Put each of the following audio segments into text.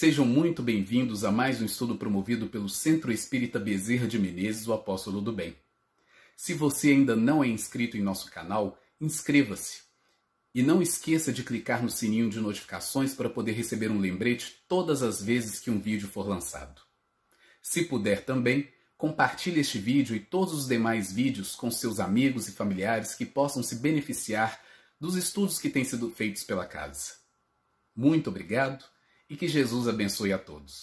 Sejam muito bem-vindos a mais um estudo promovido pelo Centro Espírita Bezerra de Menezes, o Apóstolo do Bem. Se você ainda não é inscrito em nosso canal, inscreva-se. E não esqueça de clicar no sininho de notificações para poder receber um lembrete todas as vezes que um vídeo for lançado. Se puder também, compartilhe este vídeo e todos os demais vídeos com seus amigos e familiares que possam se beneficiar dos estudos que têm sido feitos pela casa. Muito obrigado e que Jesus abençoe a todos.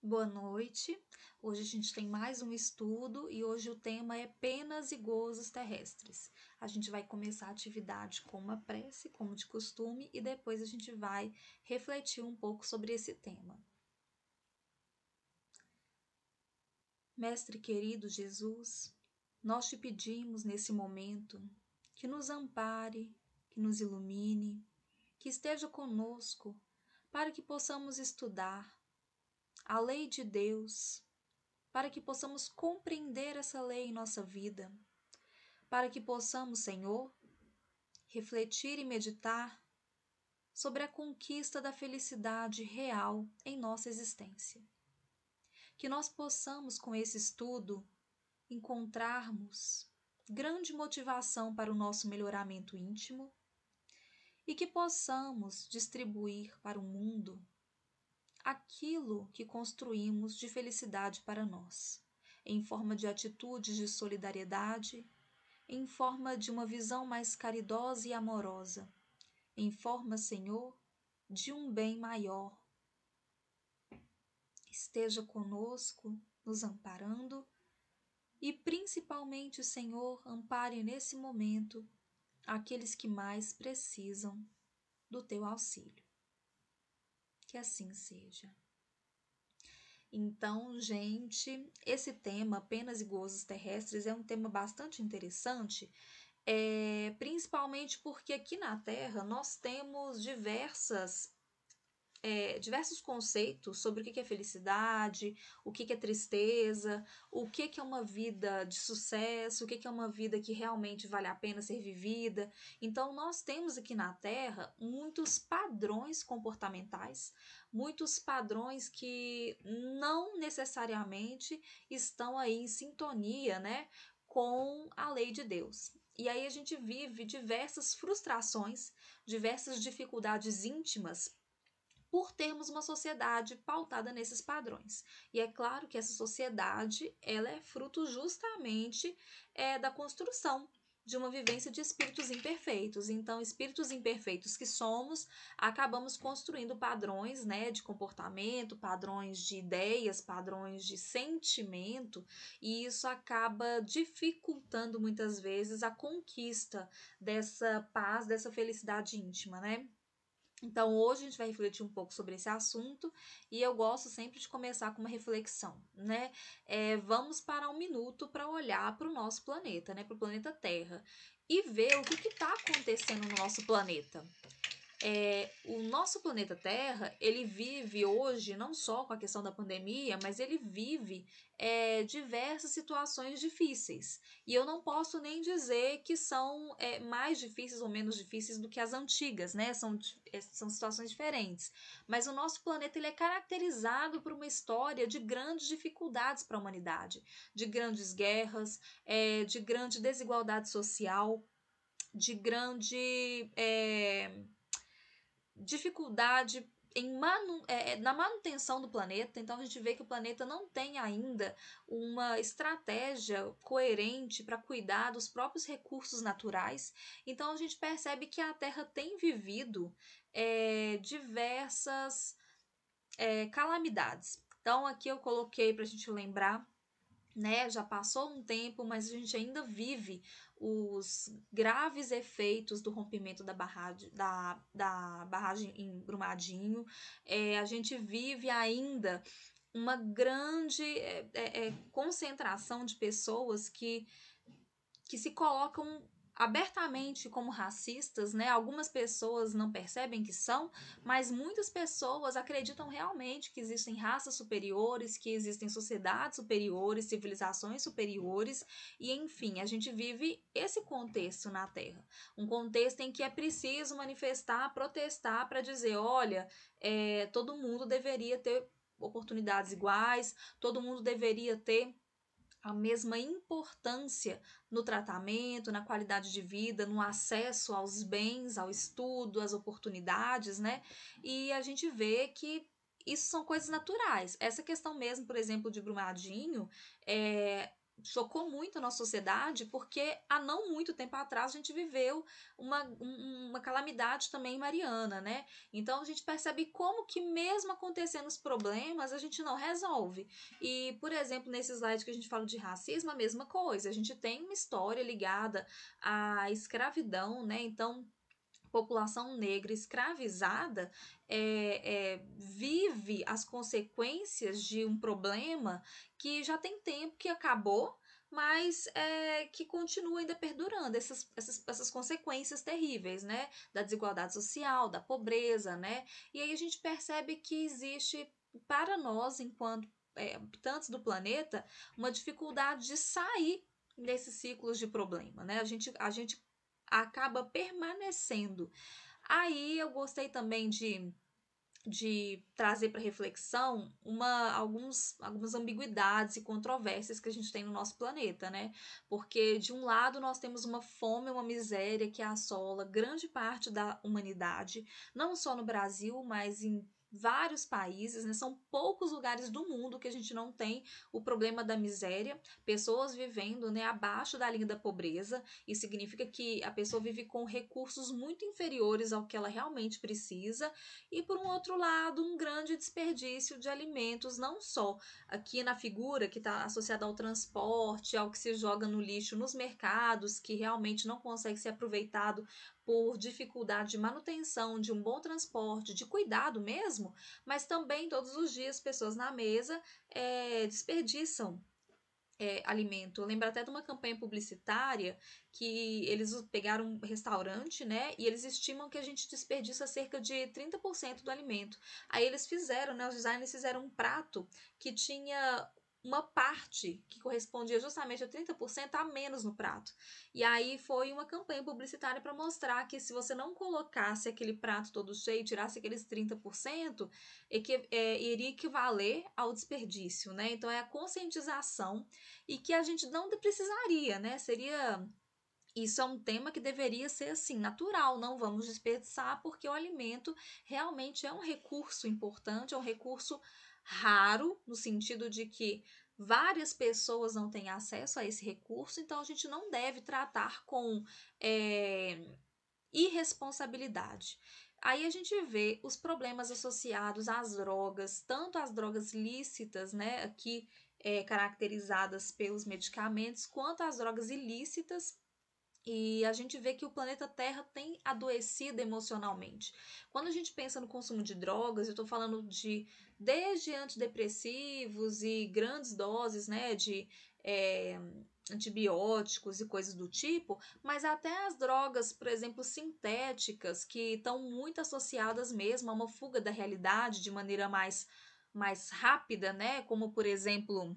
Boa noite. Hoje a gente tem mais um estudo e hoje o tema é penas e gozos terrestres. A gente vai começar a atividade com uma prece, como de costume, e depois a gente vai refletir um pouco sobre esse tema. Mestre querido Jesus, nós te pedimos nesse momento que nos ampare, que nos ilumine, que esteja conosco para que possamos estudar a lei de Deus, para que possamos compreender essa lei em nossa vida, para que possamos, Senhor, refletir e meditar sobre a conquista da felicidade real em nossa existência. Que nós possamos, com esse estudo, encontrarmos grande motivação para o nosso melhoramento íntimo e que possamos distribuir para o mundo aquilo que construímos de felicidade para nós, em forma de atitudes de solidariedade, em forma de uma visão mais caridosa e amorosa, em forma, Senhor, de um bem maior. Esteja conosco, nos amparando e, principalmente, Senhor, ampare nesse momento aqueles que mais precisam do teu auxílio. Que assim seja. Então, gente, esse tema, penas e gozos terrestres, é um tema bastante interessante, é, principalmente porque aqui na Terra nós temos diversas é, diversos conceitos sobre o que é felicidade, o que é tristeza, o que é uma vida de sucesso, o que é uma vida que realmente vale a pena ser vivida. Então, nós temos aqui na Terra muitos padrões comportamentais, muitos padrões que não necessariamente estão aí em sintonia, né? Com a lei de Deus. E aí a gente vive diversas frustrações, diversas dificuldades íntimas por termos uma sociedade pautada nesses padrões. E é claro que essa sociedade ela é fruto justamente é, da construção de uma vivência de espíritos imperfeitos. Então, espíritos imperfeitos que somos, acabamos construindo padrões, né, de comportamento, padrões de ideias, padrões de sentimento, e isso acaba dificultando muitas vezes a conquista dessa paz, dessa felicidade íntima, né? Então, hoje a gente vai refletir um pouco sobre esse assunto e eu gosto sempre de começar com uma reflexão, né? É, vamos parar um minuto para olhar para o nosso planeta, né? Para o planeta Terra e ver o que está acontecendo no nosso planeta é, o nosso planeta Terra, ele vive hoje, não só com a questão da pandemia, mas ele vive é, diversas situações difíceis. E eu não posso nem dizer que são é, mais difíceis ou menos difíceis do que as antigas, né? São, é, são situações diferentes. Mas o nosso planeta, ele é caracterizado por uma história de grandes dificuldades para a humanidade, de grandes guerras, é, de grande desigualdade social, de grande é, dificuldade Manu, é, é, na manutenção do planeta, então a gente vê que o planeta não tem ainda uma estratégia coerente para cuidar dos próprios recursos naturais. Então a gente percebe que a Terra tem vivido é, diversas é, calamidades. Então aqui eu coloquei para a gente lembrar né? Já passou um tempo, mas a gente ainda vive os graves efeitos do rompimento da barragem, da, da barragem em Brumadinho. É, a gente vive ainda uma grande é, é, é concentração de pessoas que, que se colocam abertamente como racistas, né? Algumas pessoas não percebem que são, mas muitas pessoas acreditam realmente que existem raças superiores, que existem sociedades superiores, civilizações superiores, e enfim, a gente vive esse contexto na Terra, um contexto em que é preciso manifestar, protestar para dizer, olha, é, todo mundo deveria ter oportunidades iguais, todo mundo deveria ter a mesma importância no tratamento, na qualidade de vida, no acesso aos bens, ao estudo, às oportunidades, né? E a gente vê que isso são coisas naturais. Essa questão mesmo, por exemplo, de Brumadinho, é, chocou muito a nossa sociedade, porque há não muito tempo atrás a gente viveu uma, uma calamidade também mariana, né? Então a gente percebe como que mesmo acontecendo os problemas, a gente não resolve. E, por exemplo, nesse slide que a gente fala de racismo, a mesma coisa. A gente tem uma história ligada à escravidão, né? Então, população negra escravizada é, é, vive as consequências de um problema que já tem tempo que acabou, mas é, que continua ainda perdurando essas, essas, essas consequências terríveis, né? Da desigualdade social, da pobreza, né? E aí a gente percebe que existe para nós, enquanto é, habitantes do planeta, uma dificuldade de sair desses ciclos de problema, né? A gente, a gente acaba permanecendo. Aí eu gostei também de de trazer para reflexão uma, alguns, algumas ambiguidades e controvérsias que a gente tem no nosso planeta, né? Porque, de um lado, nós temos uma fome, uma miséria que assola grande parte da humanidade, não só no Brasil, mas em vários países, né? são poucos lugares do mundo que a gente não tem o problema da miséria, pessoas vivendo né, abaixo da linha da pobreza, e significa que a pessoa vive com recursos muito inferiores ao que ela realmente precisa, e por um outro lado, um grande desperdício de alimentos, não só aqui na figura que está associada ao transporte, ao que se joga no lixo nos mercados, que realmente não consegue ser aproveitado por dificuldade de manutenção, de um bom transporte, de cuidado mesmo, mas também todos os dias pessoas na mesa é, desperdiçam é, alimento. Eu lembro até de uma campanha publicitária que eles pegaram um restaurante, né? E eles estimam que a gente desperdiça cerca de 30% do alimento. Aí eles fizeram, né? Os designers fizeram um prato que tinha uma parte que correspondia justamente a 30% a menos no prato. E aí foi uma campanha publicitária para mostrar que se você não colocasse aquele prato todo cheio, tirasse aqueles 30%, é que, é, iria equivaler ao desperdício, né? Então é a conscientização e que a gente não precisaria, né? Seria isso é um tema que deveria ser assim natural, não vamos desperdiçar porque o alimento realmente é um recurso importante, é um recurso raro, no sentido de que várias pessoas não têm acesso a esse recurso, então a gente não deve tratar com é, irresponsabilidade. Aí a gente vê os problemas associados às drogas, tanto às drogas lícitas, né, aqui é, caracterizadas pelos medicamentos, quanto às drogas ilícitas e a gente vê que o planeta Terra tem adoecido emocionalmente. Quando a gente pensa no consumo de drogas, eu estou falando de desde antidepressivos e grandes doses né, de é, antibióticos e coisas do tipo, mas até as drogas, por exemplo, sintéticas, que estão muito associadas mesmo a uma fuga da realidade de maneira mais, mais rápida, né? Como por exemplo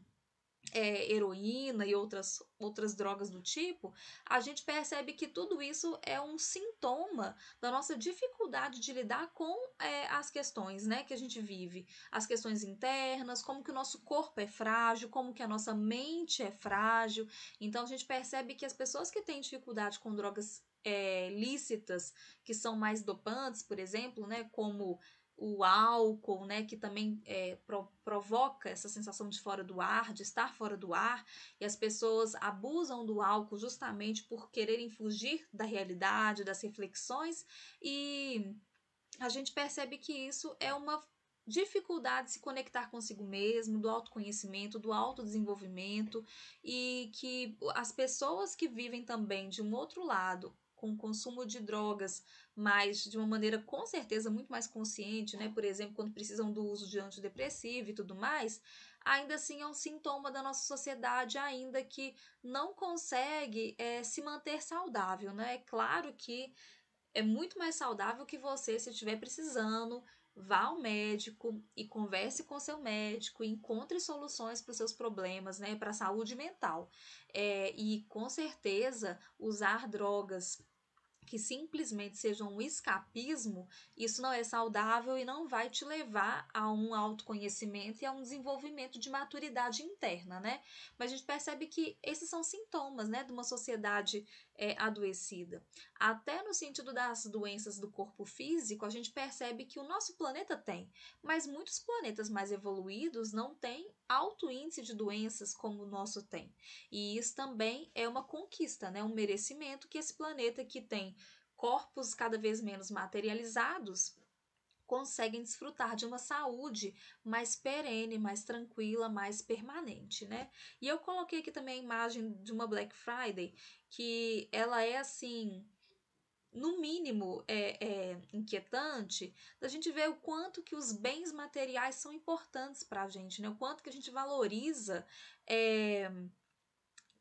é, heroína e outras, outras drogas do tipo, a gente percebe que tudo isso é um sintoma da nossa dificuldade de lidar com é, as questões né, que a gente vive, as questões internas, como que o nosso corpo é frágil, como que a nossa mente é frágil. Então a gente percebe que as pessoas que têm dificuldade com drogas é, lícitas, que são mais dopantes, por exemplo, né, como o álcool, né, que também é, pro, provoca essa sensação de fora do ar, de estar fora do ar, e as pessoas abusam do álcool justamente por quererem fugir da realidade, das reflexões, e a gente percebe que isso é uma dificuldade de se conectar consigo mesmo, do autoconhecimento, do autodesenvolvimento, e que as pessoas que vivem também de um outro lado, com o consumo de drogas, mas de uma maneira com certeza muito mais consciente, né? Por exemplo, quando precisam do uso de antidepressivo e tudo mais, ainda assim é um sintoma da nossa sociedade, ainda que não consegue é, se manter saudável, né? É claro que é muito mais saudável que você se estiver precisando vá ao médico e converse com seu médico, encontre soluções para os seus problemas, né, para a saúde mental. É, e com certeza usar drogas que simplesmente sejam um escapismo, isso não é saudável e não vai te levar a um autoconhecimento e a um desenvolvimento de maturidade interna, né? Mas a gente percebe que esses são sintomas, né, de uma sociedade é, adoecida. Até no sentido das doenças do corpo físico, a gente percebe que o nosso planeta tem, mas muitos planetas mais evoluídos não têm alto índice de doenças como o nosso tem. E isso também é uma conquista, né? um merecimento que esse planeta que tem corpos cada vez menos materializados conseguem desfrutar de uma saúde mais perene, mais tranquila, mais permanente, né? E eu coloquei aqui também a imagem de uma Black Friday, que ela é assim, no mínimo é, é, inquietante da gente ver o quanto que os bens materiais são importantes para a gente, né? O quanto que a gente valoriza é,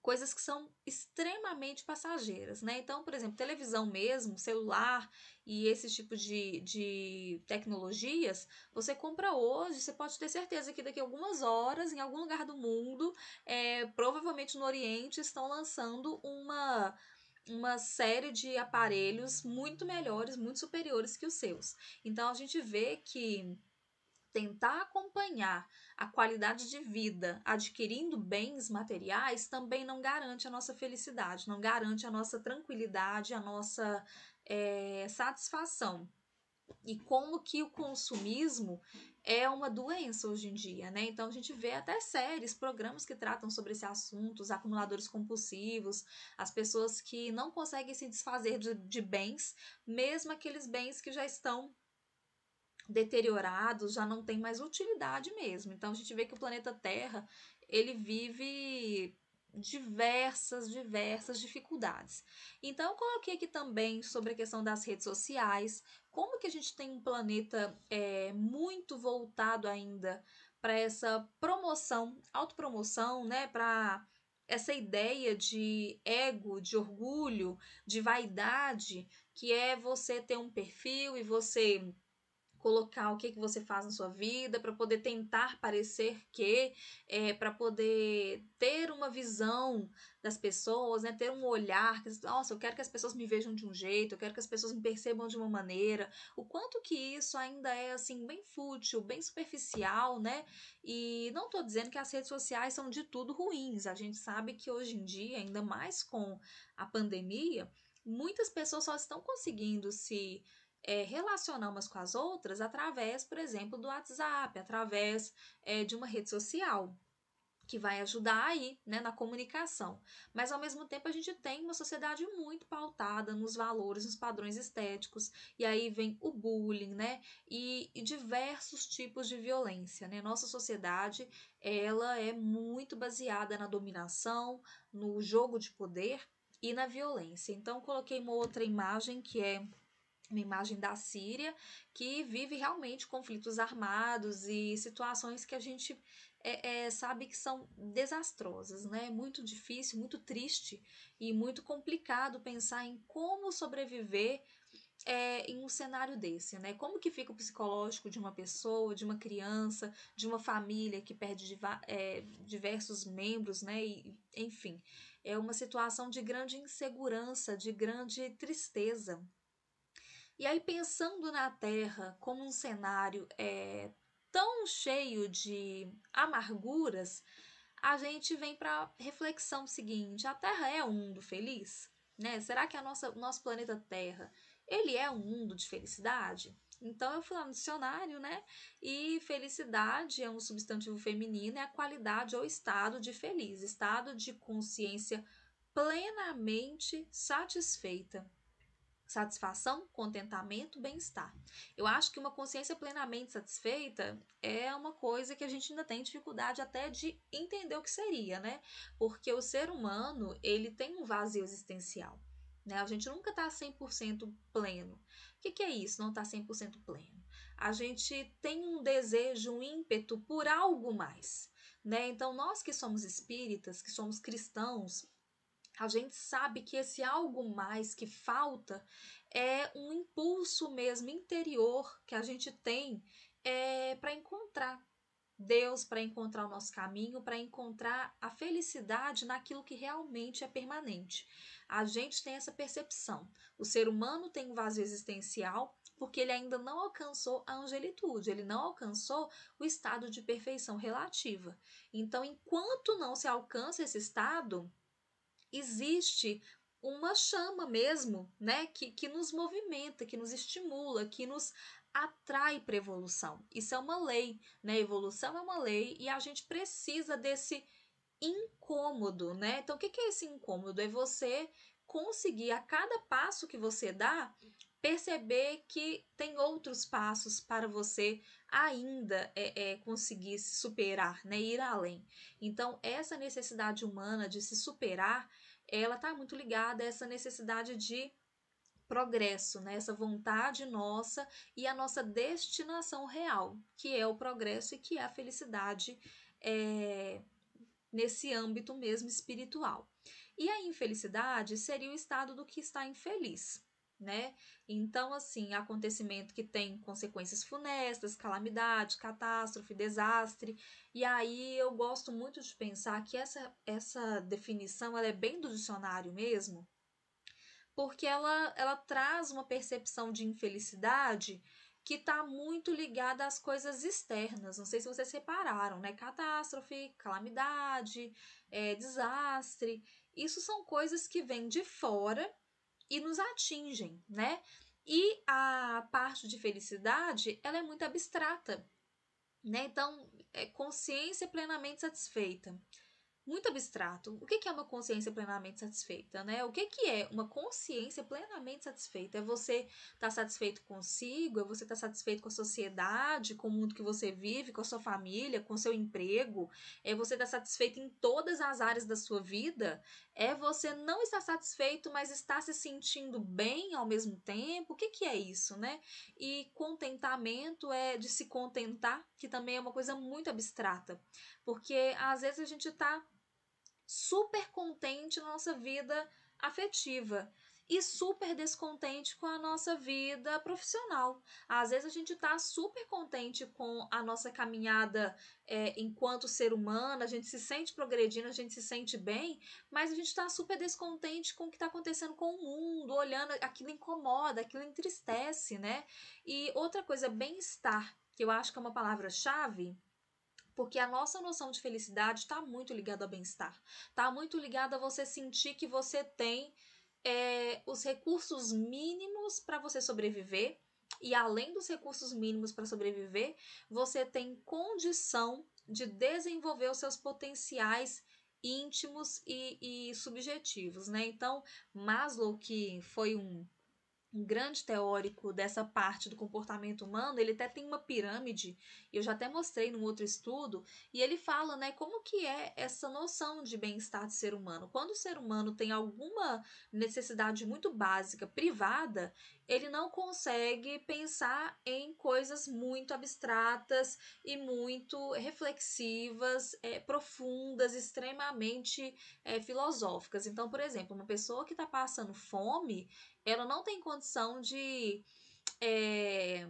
coisas que são extremamente passageiras, né? Então, por exemplo, televisão mesmo, celular e esse tipo de, de tecnologias, você compra hoje, você pode ter certeza que daqui a algumas horas, em algum lugar do mundo, é, provavelmente no Oriente, estão lançando uma uma série de aparelhos muito melhores, muito superiores que os seus. Então a gente vê que tentar acompanhar a qualidade de vida adquirindo bens materiais também não garante a nossa felicidade, não garante a nossa tranquilidade, a nossa é, satisfação. E como que o consumismo é uma doença hoje em dia, né? Então a gente vê até séries, programas que tratam sobre esse assunto, os acumuladores compulsivos, as pessoas que não conseguem se desfazer de, de bens, mesmo aqueles bens que já estão deteriorados, já não tem mais utilidade mesmo. Então a gente vê que o planeta Terra, ele vive diversas, diversas dificuldades. Então eu coloquei aqui também sobre a questão das redes sociais, como que a gente tem um planeta é, muito voltado ainda para essa promoção, autopromoção, né, para essa ideia de ego, de orgulho, de vaidade, que é você ter um perfil e você colocar o que, que você faz na sua vida, para poder tentar parecer que, é, eh, para poder ter uma visão das pessoas, né? Ter um olhar, que, nossa, eu quero que as pessoas me vejam de um jeito, eu quero que as pessoas me percebam de uma maneira. O quanto que isso ainda é assim bem fútil, bem superficial, né? E não estou dizendo que as redes sociais são de tudo ruins. A gente sabe que hoje em dia, ainda mais com a pandemia, muitas pessoas só estão conseguindo se é, relacionar com as outras através, por exemplo, do WhatsApp, através é, de uma rede social, que vai ajudar aí né, na comunicação. Mas ao mesmo tempo a gente tem uma sociedade muito pautada nos valores, nos padrões estéticos, e aí vem o bullying, né? E, e, diversos tipos de violência. Né? Nossa sociedade ela é muito baseada na dominação, no jogo de poder e na violência. Então coloquei uma outra imagem que é uma imagem da Síria que vive realmente conflitos armados e situações que a gente é, é, sabe que são desastrosas, né? Muito difícil, muito triste e muito complicado pensar em como sobreviver é, em um cenário desse, né? Como que fica o psicológico de uma pessoa, de uma criança, de uma família que perde é, diversos membros, né? E, enfim, é uma situação de grande insegurança, de grande tristeza. E aí, pensando na Terra como um cenário é, tão cheio de amarguras, a gente vem para a reflexão seguinte: a Terra é um mundo feliz? Né? Será que a nossa, o nosso planeta Terra ele é um mundo de felicidade? Então eu fui lá no dicionário, né? E felicidade é um substantivo feminino, é a qualidade ou estado de feliz, estado de consciência plenamente satisfeita satisfação, contentamento, bem-estar. Eu acho que uma consciência plenamente satisfeita é uma coisa que a gente ainda tem dificuldade até de entender o que seria, né? Porque o ser humano, ele tem um vazio existencial. Né? A gente nunca está 100% pleno. O que, que, é isso, não estar tá 100% pleno? A gente tem um desejo, um ímpeto por algo mais. Né? Então, nós que somos espíritas, que somos cristãos, a gente sabe que esse algo mais que falta é um impulso mesmo interior que a gente tem é, para encontrar Deus, para encontrar o nosso caminho, para encontrar a felicidade naquilo que realmente é permanente. A gente tem essa percepção. O ser humano tem um vazio existencial porque ele ainda não alcançou a angelitude, ele não alcançou o estado de perfeição relativa. Então, enquanto não se alcança esse estado, existe uma chama mesmo, né, que, que nos movimenta, que nos estimula, que nos atrai para evolução. Isso é uma lei, né? Evolução é uma lei e a gente precisa desse incômodo, né? Então, o que é esse incômodo? É você conseguir a cada passo que você dá perceber que tem outros passos para você ainda é, é, conseguir se superar, né, ir além. Então, essa necessidade humana de se superar, ela está muito ligada a essa necessidade de progresso, né, essa vontade nossa e a nossa destinação real, que é o progresso e que é a felicidade é, nesse âmbito mesmo espiritual. E a infelicidade seria o estado do que está infeliz né? Então, assim, acontecimento que tem consequências funestas, calamidade, catástrofe, desastre. E aí eu gosto muito de pensar que essa, essa definição ela é bem do dicionário mesmo, porque ela, ela traz uma percepção de infelicidade que está muito ligada às coisas externas. Não sei se vocês repararam, né? Catástrofe, calamidade, é, desastre. Isso são coisas que vêm de fora e nos atingem, né? E a parte de felicidade, ela é muito abstrata, né? Então, é consciência plenamente satisfeita. Muito abstrato. O que é uma consciência plenamente satisfeita, né? O que é uma consciência plenamente satisfeita? É você estar tá satisfeito consigo? É você estar tá satisfeito com a sociedade, com o mundo que você vive, com a sua família, com o seu emprego? É você estar tá satisfeito em todas as áreas da sua vida? É você não estar satisfeito, mas estar se sentindo bem ao mesmo tempo. O que, que é isso, né? E contentamento é de se contentar, que também é uma coisa muito abstrata, porque às vezes a gente está super contente na nossa vida afetiva, e super descontente com a nossa vida profissional. Às vezes a gente está super contente com a nossa caminhada é, enquanto ser humano, a gente se sente progredindo, a gente se sente bem, mas a gente está super descontente com o que está acontecendo com o mundo, olhando, aquilo incomoda, aquilo entristece, né? E outra coisa, bem-estar, que eu acho que é uma palavra-chave, porque a nossa noção de felicidade está muito ligada ao bem-estar, está muito ligada a você sentir que você tem é, os recursos mínimos para você sobreviver. E além dos recursos mínimos para sobreviver, você tem condição de desenvolver os seus potenciais íntimos e, e subjetivos, né? Então, Maslow, que foi um um grande teórico dessa parte do comportamento humano, ele até tem uma pirâmide, eu já até mostrei num outro estudo, e ele fala, né, como que é essa noção de bem-estar do ser humano. Quando o ser humano tem alguma necessidade muito básica, privada, ele não consegue pensar em coisas muito abstratas e muito reflexivas, é, profundas, extremamente é, filosóficas. Então, por exemplo, uma pessoa que está passando fome, ela não tem condição de é,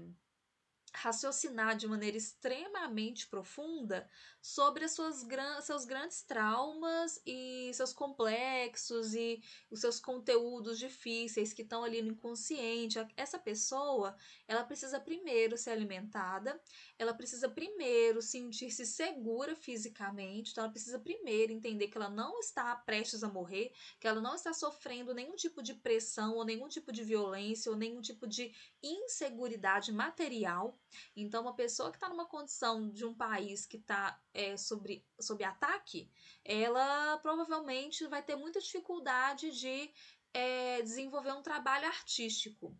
raciocinar de maneira extremamente profunda sobre suas, seus grandes traumas e seus complexos e os seus conteúdos difíceis que estão ali no inconsciente. Essa pessoa, ela precisa primeiro ser alimentada, ela precisa primeiro sentir-se segura fisicamente, então ela precisa primeiro entender que ela não está prestes a morrer, que ela não está sofrendo nenhum tipo de pressão ou nenhum tipo de violência ou nenhum tipo de inseguridade material então, uma pessoa que está numa condição de um país que está é, sobre, sob ataque, ela provavelmente vai ter muita dificuldade de é, desenvolver um trabalho artístico.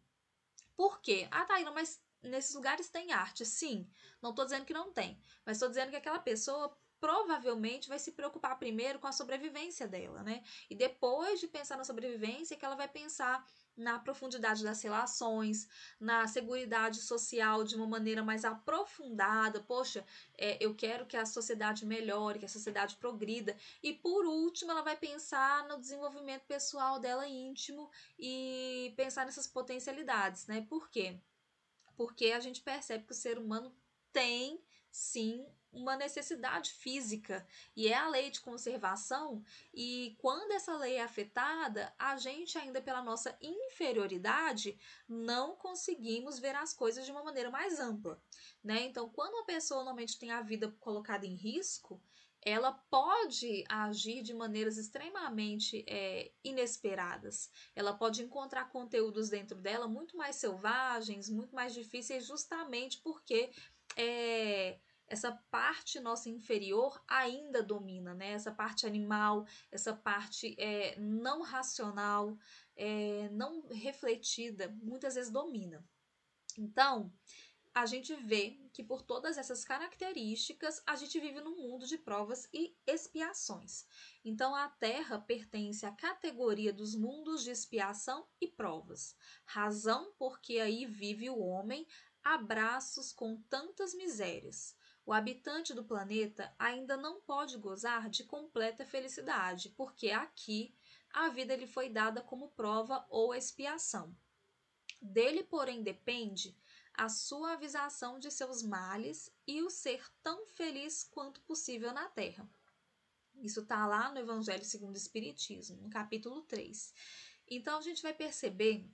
Por quê? Ah, Taína, tá, mas nesses lugares tem arte. Sim, não estou dizendo que não tem, mas estou dizendo que aquela pessoa provavelmente vai se preocupar primeiro com a sobrevivência dela, né? E depois de pensar na sobrevivência, é que ela vai pensar na profundidade das relações, na seguridade social de uma maneira mais aprofundada. Poxa, é, eu quero que a sociedade melhore, que a sociedade progrida. E por último, ela vai pensar no desenvolvimento pessoal dela íntimo e pensar nessas potencialidades, né? Por quê? Porque a gente percebe que o ser humano tem sim uma necessidade física e é a lei de conservação. E quando essa lei é afetada, a gente, ainda pela nossa inferioridade, não conseguimos ver as coisas de uma maneira mais ampla. Né? Então, quando uma pessoa normalmente tem a vida colocada em risco, ela pode agir de maneiras extremamente é, inesperadas. Ela pode encontrar conteúdos dentro dela muito mais selvagens, muito mais difíceis, justamente porque é, essa parte nossa inferior ainda domina, né? Essa parte animal, essa parte é, não racional, é, não refletida, muitas vezes domina. Então, a gente vê que por todas essas características, a gente vive num mundo de provas e expiações. Então, a Terra pertence à categoria dos mundos de expiação e provas. Razão porque aí vive o homem, abraços com tantas misérias o habitante do planeta ainda não pode gozar de completa felicidade, porque aqui a vida lhe foi dada como prova ou expiação. Dele, porém, depende a suavização de seus males e o ser tão feliz quanto possível na Terra. Isso está lá no Evangelho segundo o Espiritismo, no capítulo 3. Então a gente vai perceber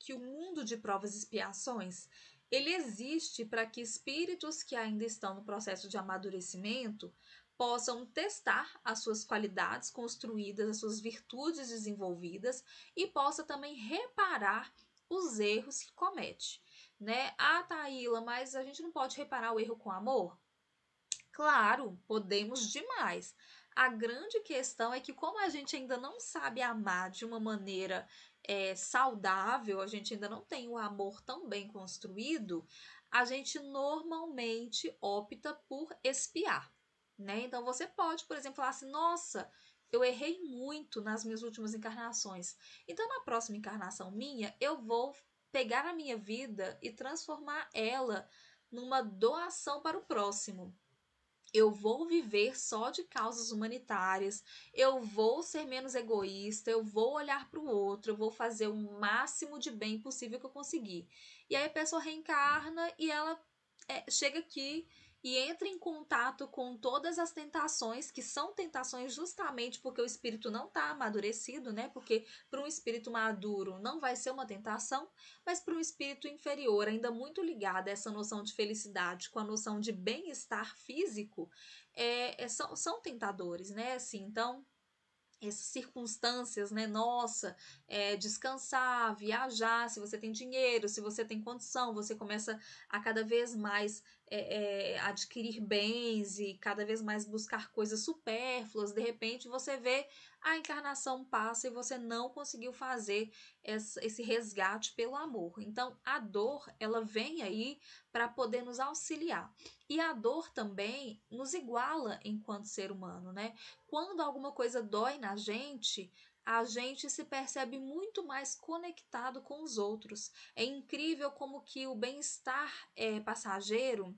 que o mundo de provas e expiações ele existe para que espíritos que ainda estão no processo de amadurecimento possam testar as suas qualidades construídas, as suas virtudes desenvolvidas e possa também reparar os erros que comete, né? Ah, Taíla, mas a gente não pode reparar o erro com amor? Claro, podemos demais. A grande questão é que como a gente ainda não sabe amar de uma maneira é, saudável, a gente ainda não tem o amor tão bem construído, a gente normalmente opta por espiar. Né? Então você pode, por exemplo, falar assim: nossa, eu errei muito nas minhas últimas encarnações. Então, na próxima encarnação minha, eu vou pegar a minha vida e transformar ela numa doação para o próximo eu vou viver só de causas humanitárias, eu vou ser menos egoísta, eu vou olhar para o outro, eu vou fazer o máximo de bem possível que eu conseguir. E aí a pessoa reencarna e ela é, chega aqui e entra em contato com todas as tentações, que são tentações justamente porque o espírito não está amadurecido, né? Porque para um espírito maduro não vai ser uma tentação, mas para um espírito inferior, ainda muito ligado a essa noção de felicidade com a noção de bem-estar físico, é, é, são, são tentadores, né? Assim, então essas circunstâncias, né? Nossa, é, descansar, viajar, se você tem dinheiro, se você tem condição, você começa a cada vez mais é, é, adquirir bens e cada vez mais buscar coisas supérfluas, de repente você vê a encarnação passa e você não conseguiu fazer esse resgate pelo amor. Então a dor ela vem aí para poder nos auxiliar e a dor também nos iguala enquanto ser humano, né? Quando alguma coisa dói na gente, a gente se percebe muito mais conectado com os outros. É incrível como que o bem-estar é, passageiro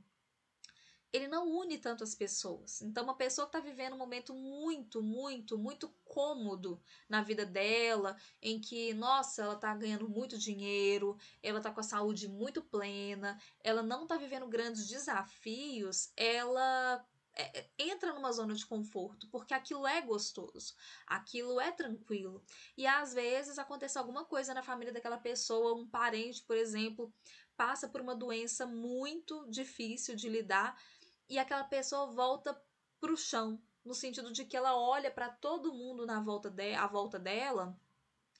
ele não une tanto as pessoas. Então, uma pessoa que está vivendo um momento muito, muito, muito cômodo na vida dela, em que, nossa, ela está ganhando muito dinheiro, ela está com a saúde muito plena, ela não está vivendo grandes desafios, ela é, é, entra numa zona de conforto, porque aquilo é gostoso, aquilo é tranquilo. E às vezes acontece alguma coisa na família daquela pessoa, um parente, por exemplo, passa por uma doença muito difícil de lidar e aquela pessoa volta pro chão, no sentido de que ela olha para todo mundo na volta de, à volta dela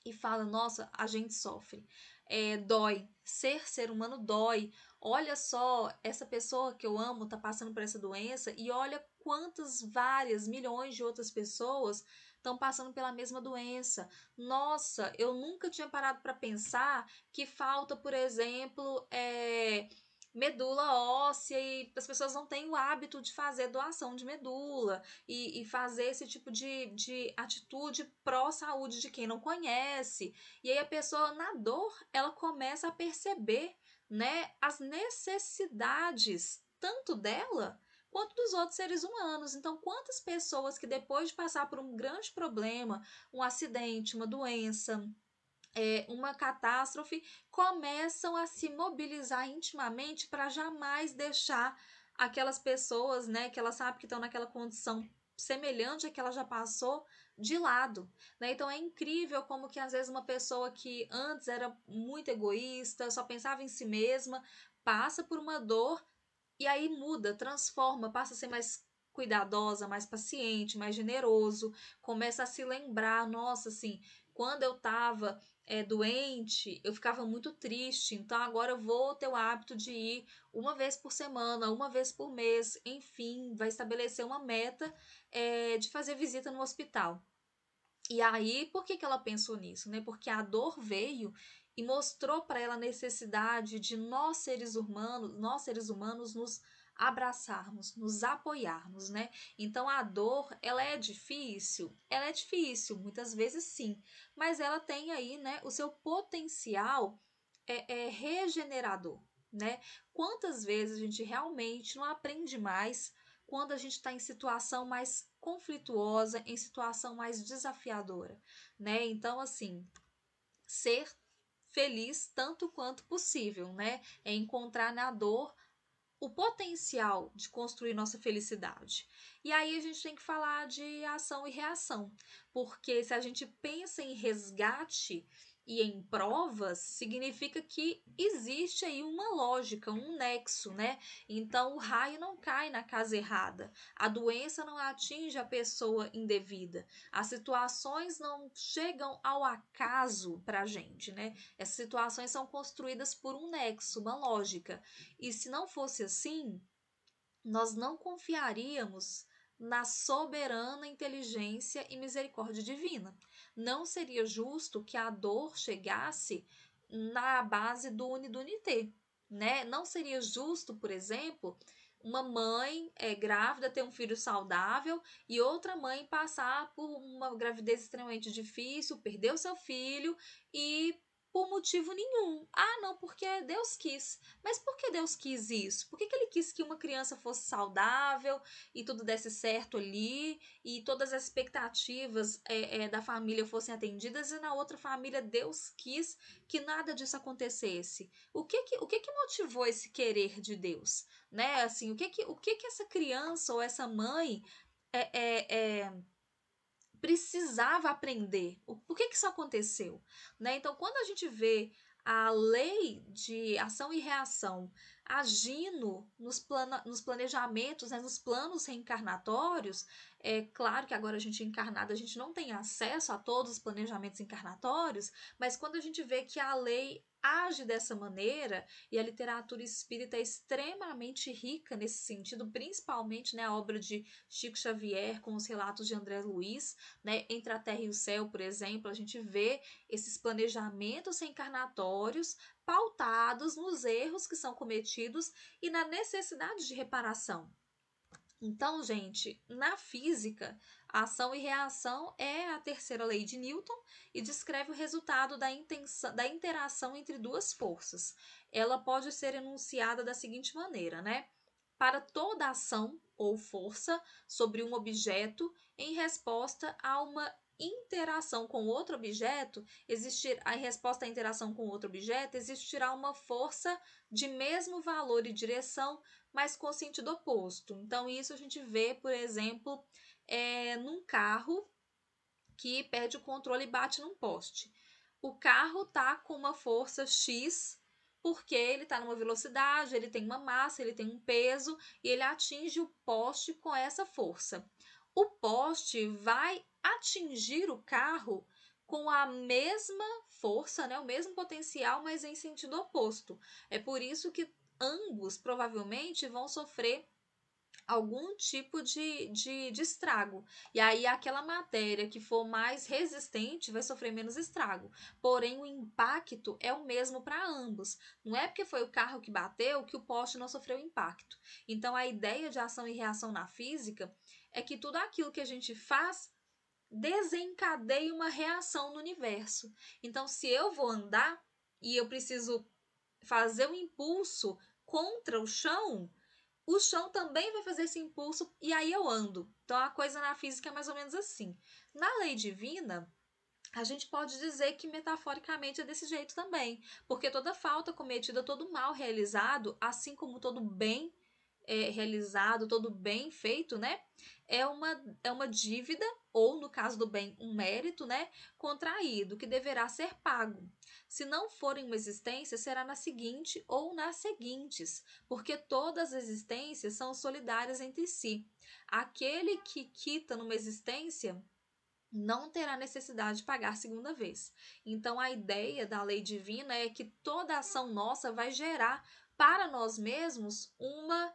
e fala: Nossa, a gente sofre, é, dói, ser ser humano dói, Olha só, essa pessoa que eu amo está passando por essa doença e olha quantas várias milhões de outras pessoas estão passando pela mesma doença. Nossa, eu nunca tinha parado para pensar que falta, por exemplo, é, medula óssea e as pessoas não têm o hábito de fazer doação de medula e, e fazer esse tipo de, de atitude pró-saúde de quem não conhece. E aí a pessoa, na dor, ela começa a perceber né, as necessidades tanto dela quanto dos outros seres humanos. Então, quantas pessoas que depois de passar por um grande problema, um acidente, uma doença, é, uma catástrofe, começam a se mobilizar intimamente para jamais deixar aquelas pessoas, né, que ela sabe que estão naquela condição semelhante à que ela já passou, de lado. Né? Então é incrível como que às vezes uma pessoa que antes era muito egoísta, só pensava em si mesma, passa por uma dor e aí muda, transforma, passa a ser mais cuidadosa, mais paciente, mais generoso, começa a se lembrar, nossa, assim, quando eu estava é, doente, eu ficava muito triste. Então agora eu vou ter o hábito de ir uma vez por semana, uma vez por mês, enfim, vai estabelecer uma meta é, de fazer visita no hospital. E aí, por que, que ela pensou nisso? Né? Porque a dor veio e mostrou para ela a necessidade de nós seres humanos, nós seres humanos nos abraçarmos, nos apoiarmos, né? Então a dor, ela é difícil, ela é difícil, muitas vezes sim, mas ela tem aí, né, o seu potencial é, é regenerador, né? Quantas vezes a gente realmente não aprende mais quando a gente está em situação mais conflituosa, em situação mais desafiadora, né? Então assim, ser feliz tanto quanto possível, né? É encontrar na dor o potencial de construir nossa felicidade. E aí a gente tem que falar de ação e reação, porque se a gente pensa em resgate e em provas significa que existe aí uma lógica, um nexo, né? Então o raio não cai na casa errada, a doença não atinge a pessoa indevida, as situações não chegam ao acaso para a gente, né? Essas situações são construídas por um nexo, uma lógica. E se não fosse assim, nós não confiaríamos na soberana inteligência e misericórdia divina não seria justo que a dor chegasse na base do unidunité, né? Não seria justo, por exemplo, uma mãe é, grávida ter um filho saudável e outra mãe passar por uma gravidez extremamente difícil, perder o seu filho e por motivo nenhum. Ah, não, porque Deus quis. Mas por que Deus quis isso? Por que, que ele quis que uma criança fosse saudável e tudo desse certo ali e todas as expectativas é, é, da família fossem atendidas e na outra família Deus quis que nada disso acontecesse? O que que, o que, que motivou esse querer de Deus? Né? Assim, o que que, o que que essa criança ou essa mãe é, é, é precisava aprender. Por que, que isso aconteceu? Né? Então, quando a gente vê a lei de ação e reação agindo nos, plana, nos planejamentos, né, nos planos reencarnatórios. É claro que agora a gente encarnada, a gente não tem acesso a todos os planejamentos encarnatórios, mas quando a gente vê que a lei age dessa maneira, e a literatura espírita é extremamente rica nesse sentido, principalmente né, a obra de Chico Xavier com os relatos de André Luiz, né, Entre a Terra e o Céu, por exemplo, a gente vê esses planejamentos reencarnatórios pautados nos erros que são cometidos e na necessidade de reparação. Então, gente, na física, ação e reação é a terceira lei de Newton e descreve o resultado da, intenção, da interação entre duas forças. Ela pode ser enunciada da seguinte maneira, né? Para toda ação ou força sobre um objeto em resposta a uma interação com outro objeto, existir a resposta à interação com outro objeto, existirá uma força de mesmo valor e direção, mas com sentido oposto. Então, isso a gente vê, por exemplo, é, num carro que perde o controle e bate num poste. O carro tá com uma força X porque ele está numa velocidade, ele tem uma massa, ele tem um peso e ele atinge o poste com essa força. O poste vai atingir o carro com a mesma força, né, o mesmo potencial, mas em sentido oposto. É por isso que ambos provavelmente vão sofrer algum tipo de, de, de, estrago. E aí, aquela matéria que for mais resistente vai sofrer menos estrago. Porém, o impacto é o mesmo para ambos. Não é porque foi o carro que bateu que o poste não sofreu impacto. Então, a ideia de ação e reação na física é que tudo aquilo que a gente faz desencadeia uma reação no universo. Então, se eu vou andar e eu preciso fazer um impulso contra o chão, o chão também vai fazer esse impulso e aí eu ando. Então, a coisa na física é mais ou menos assim. Na lei divina, a gente pode dizer que metaforicamente é desse jeito também, porque toda falta cometida, todo mal realizado, assim como todo bem é, realizado, todo bem feito, né? É uma, é uma dívida, ou no caso do bem, um mérito, né? Contraído, que deverá ser pago. Se não for em uma existência, será na seguinte ou nas seguintes, porque todas as existências são solidárias entre si. Aquele que quita numa existência não terá necessidade de pagar segunda vez. Então, a ideia da lei divina é que toda ação nossa vai gerar para nós mesmos uma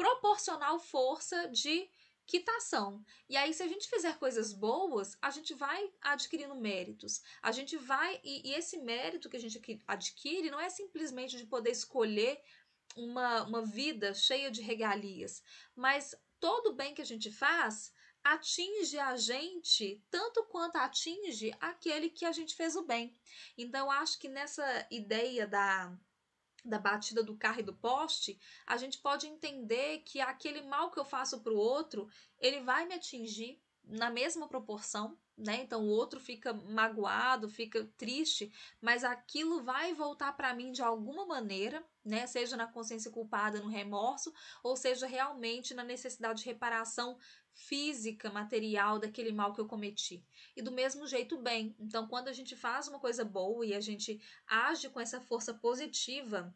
proporcional força de quitação. E aí, se a gente fizer coisas boas, a gente vai adquirindo méritos. A gente vai. E, e esse mérito que a gente adquire não é simplesmente de poder escolher uma, uma vida cheia de regalias, mas todo bem que a gente faz atinge a gente tanto quanto atinge aquele que a gente fez o bem. Então, acho que nessa ideia da da batida do carro e do poste, a gente pode entender que aquele mal que eu faço para o outro, ele vai me atingir na mesma proporção, né? Então o outro fica magoado, fica triste, mas aquilo vai voltar para mim de alguma maneira, né? Seja na consciência culpada, no remorso, ou seja realmente na necessidade de reparação física, material daquele mal que eu cometi. E do mesmo jeito, bem. Então, quando a gente faz uma coisa boa e a gente age com essa força positiva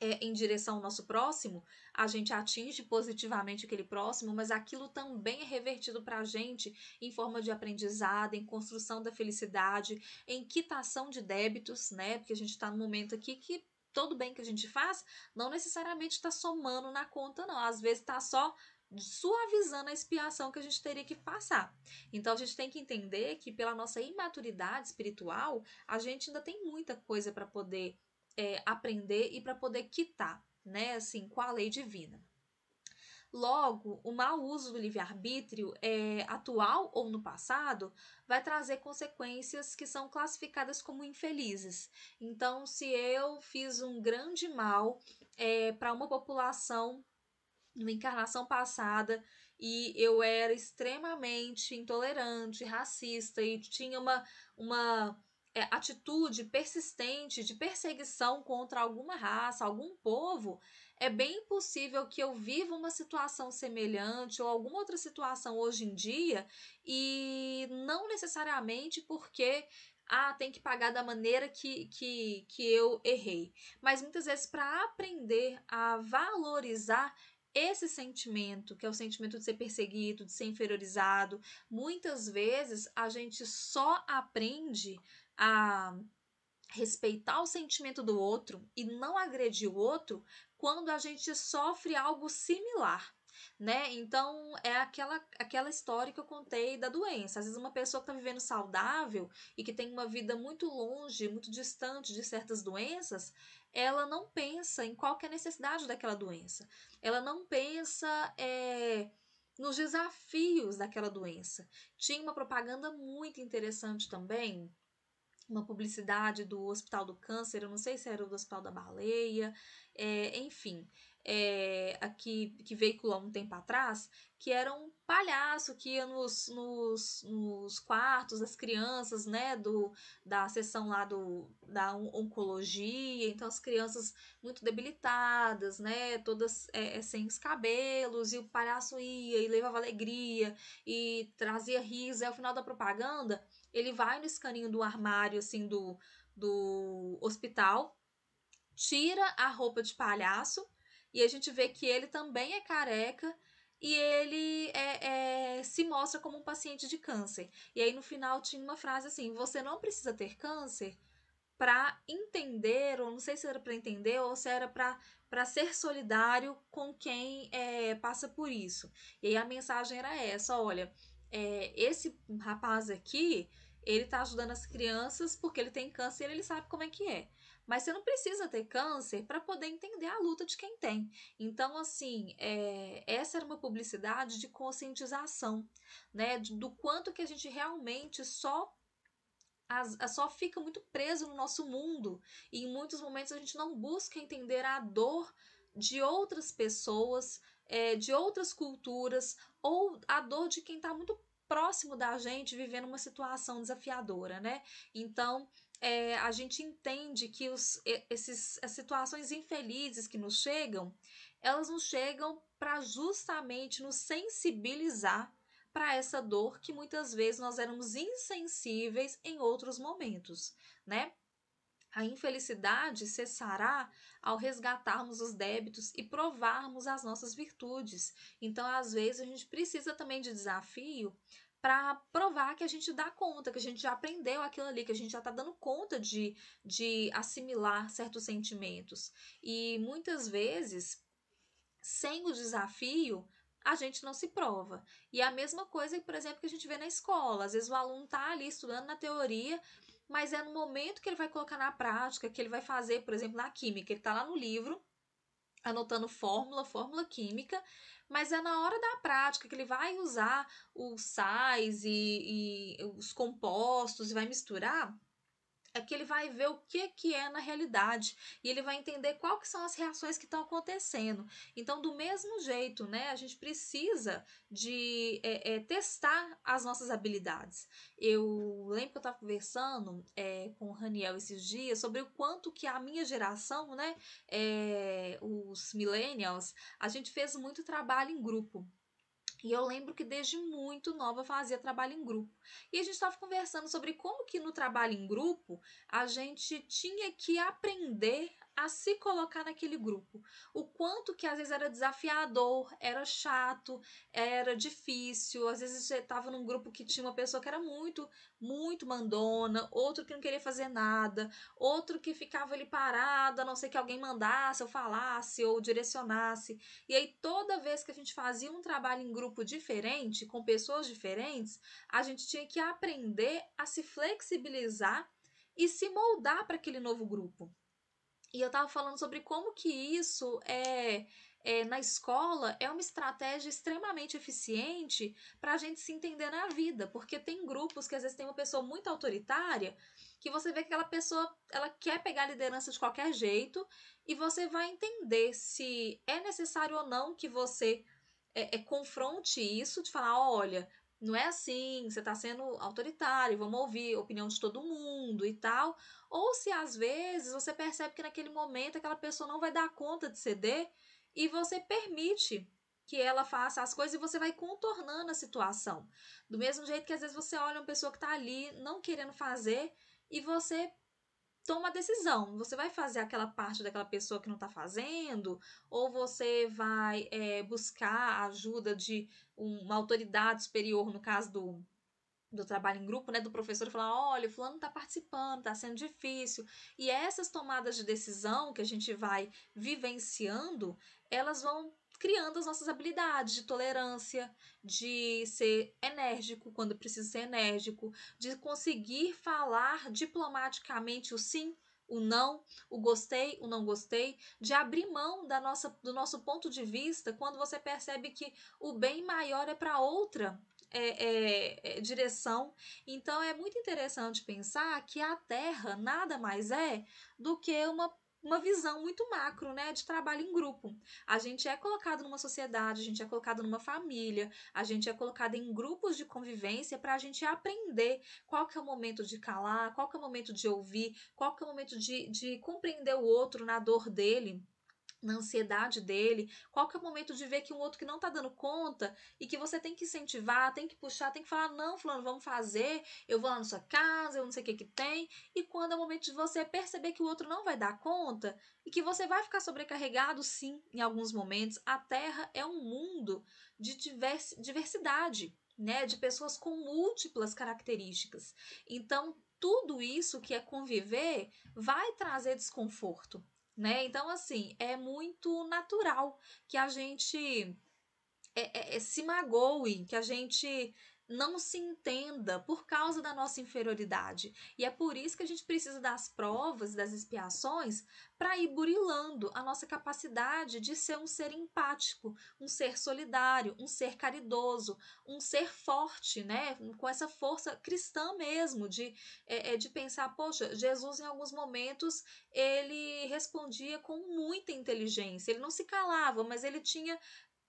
é, em direção ao nosso próximo, a gente atinge positivamente aquele próximo, mas aquilo também é revertido para a gente em forma de aprendizado, em construção da felicidade, em quitação de débitos, né? Porque a gente está num momento aqui que todo bem que a gente faz não necessariamente está somando na conta, não. Às vezes está só suavizando a expiação que a gente teria que passar. Então a gente tem que entender que pela nossa imaturidade espiritual, a gente ainda tem muita coisa para poder é, aprender e para poder quitar, né? Assim, com a lei divina. Logo, o mau uso do livre-arbítrio, é, atual ou no passado, vai trazer consequências que são classificadas como infelizes. Então, se eu fiz um grande mal é, para uma população numa encarnação passada e eu era extremamente intolerante, racista e tinha uma, uma é, atitude persistente de perseguição contra alguma raça, algum povo, é bem possível que eu viva uma situação semelhante ou alguma outra situação hoje em dia e não necessariamente porque ah, tem que pagar da maneira que, que, que eu errei. Mas muitas vezes, para aprender a valorizar esse sentimento, que é o sentimento de ser perseguido, de ser inferiorizado, muitas vezes a gente só aprende a respeitar o sentimento do outro e não agredir o outro quando a gente sofre algo similar né? Então é aquela aquela história que eu contei da doença. Às vezes uma pessoa que está vivendo saudável e que tem uma vida muito longe, muito distante de certas doenças, ela não pensa em qual é a necessidade daquela doença. Ela não pensa é, nos desafios daquela doença. Tinha uma propaganda muito interessante também uma publicidade do Hospital do Câncer, eu não sei se era do Hospital da Baleia, é, enfim, é, eh, aqui que veiculou há um tempo atrás, que era um palhaço que ia nos, nos, nos quartos das crianças, né, do, da sessão lá do, da oncologia, então as crianças muito debilitadas, né, todas é, sem os cabelos, e o palhaço ia e levava alegria e trazia riso, e ao final da propaganda ele vai no escaninho do armário, assim, do, do hospital, tira a roupa de palhaço e a gente vê que ele também é careca e ele é, é, se mostra como um paciente de câncer. E aí no final tinha uma frase assim: você não precisa ter câncer para entender, ou não sei se era para entender ou se era para ser solidário com quem é, passa por isso. E aí a mensagem era essa: olha, é, esse rapaz aqui, ele tá ajudando as crianças porque ele tem câncer e ele sabe como é que é. Mas você não precisa ter câncer para poder entender a luta de quem tem. Então, assim, é, essa era uma publicidade de conscientização, né? Do quanto que a gente realmente só as, a, só fica muito preso no nosso mundo e em muitos momentos a gente não busca entender a dor de outras pessoas, é, de outras culturas ou a dor de quem está muito próximo da gente vivendo uma situação desafiadora, né? Então é, a gente entende que os, esses, as situações infelizes que nos chegam, elas nos chegam para justamente nos sensibilizar para essa dor que muitas vezes nós éramos insensíveis em outros momentos, né? A infelicidade cessará ao resgatarmos os débitos e provarmos as nossas virtudes. Então, às vezes, a gente precisa também de desafio para provar que a gente dá conta, que a gente já aprendeu aquilo ali, que a gente já está dando conta de, de assimilar certos sentimentos. E muitas vezes, sem o desafio, a gente não se prova. E é a mesma coisa, por exemplo, que a gente vê na escola. Às vezes o aluno está ali estudando na teoria, mas é no momento que ele vai colocar na prática, que ele vai fazer, por exemplo, na química, ele está lá no livro, anotando fórmula, fórmula química, mas é na hora da prática que ele vai usar os sais e, e os compostos e vai misturar é que ele vai ver o que, que é na realidade e ele vai entender quais que são as reações que estão acontecendo. Então, do mesmo jeito, né, a gente precisa de é, é, testar as nossas habilidades. Eu lembro que eu estava conversando é, com o Raniel esses dias sobre o quanto que a minha geração, né, é, os millennials, a gente fez muito trabalho em grupo. E eu lembro que desde muito nova fazia trabalho em grupo. E a gente estava conversando sobre como que no trabalho em grupo a gente tinha que aprender a se colocar naquele grupo. O quanto que às vezes era desafiador, era chato, era difícil. Às vezes você estava num grupo que tinha uma pessoa que era muito, muito mandona, outro que não queria fazer nada, outro que ficava ali parado, a não ser que alguém mandasse, ou falasse, ou direcionasse. E aí toda vez que a gente fazia um trabalho em grupo diferente, com pessoas diferentes, a gente tinha que aprender a se flexibilizar e se moldar para aquele novo grupo. E eu estava falando sobre como que isso é, é, na escola é uma estratégia extremamente eficiente para a gente se entender na vida, porque tem grupos que às vezes tem uma pessoa muito autoritária que você vê que aquela pessoa ela quer pegar a liderança de qualquer jeito e você vai entender se é necessário ou não que você é, é, confronte isso de falar, olha, não é assim, você está sendo autoritário, vamos ouvir a opinião de todo mundo e tal. Ou se às vezes você percebe que naquele momento aquela pessoa não vai dar conta de ceder e você permite que ela faça as coisas e você vai contornando a situação. Do mesmo jeito que às vezes você olha uma pessoa que está ali não querendo fazer e você toma a decisão. Você vai fazer aquela parte daquela pessoa que não está fazendo, ou você vai é, buscar a ajuda de uma autoridade superior, no caso do, do trabalho em grupo, né, do professor, e falar, olha, o fulano está participando, está sendo difícil. E essas tomadas de decisão que a gente vai vivenciando, elas vão criando as nossas habilidades de tolerância, de ser enérgico quando precisa ser enérgico, de conseguir falar diplomaticamente o sim, o não, o gostei, o não gostei, de abrir mão da nossa, do nosso ponto de vista quando você percebe que o bem maior é para outra é, é, é, direção. Então é muito interessante pensar que a Terra nada mais é do que uma uma visão muito macro, né, de trabalho em grupo. A gente é colocado numa sociedade, a gente é colocado numa família, a gente é colocado em grupos de convivência para a gente aprender qual que é o momento de calar, qual que é o momento de ouvir, qual que é o momento de, de compreender o outro na dor dele na ansiedade dele, qual que é o momento de ver que um outro que não tá dando conta e que você tem que incentivar, tem que puxar, tem que falar, não, fulano, vamos fazer, eu vou lá na sua casa, eu não sei o que que tem, e quando é o momento de você perceber que o outro não vai dar conta e que você vai ficar sobrecarregado, sim, em alguns momentos, a Terra é um mundo de diversidade, né, de pessoas com múltiplas características. Então, tudo isso que é conviver vai trazer desconforto, né? Então, assim, é muito natural que a gente é, é, é se magoe, que a gente não se entenda por causa da nossa inferioridade. E é por isso que a gente precisa das provas, das expiações, para ir burilando a nossa capacidade de ser um ser empático, um ser solidário, um ser caridoso, um ser forte, né? Com essa força cristã mesmo, de, é, é de pensar, poxa, Jesus em alguns momentos ele respondia com muita inteligência, ele não se calava, mas ele tinha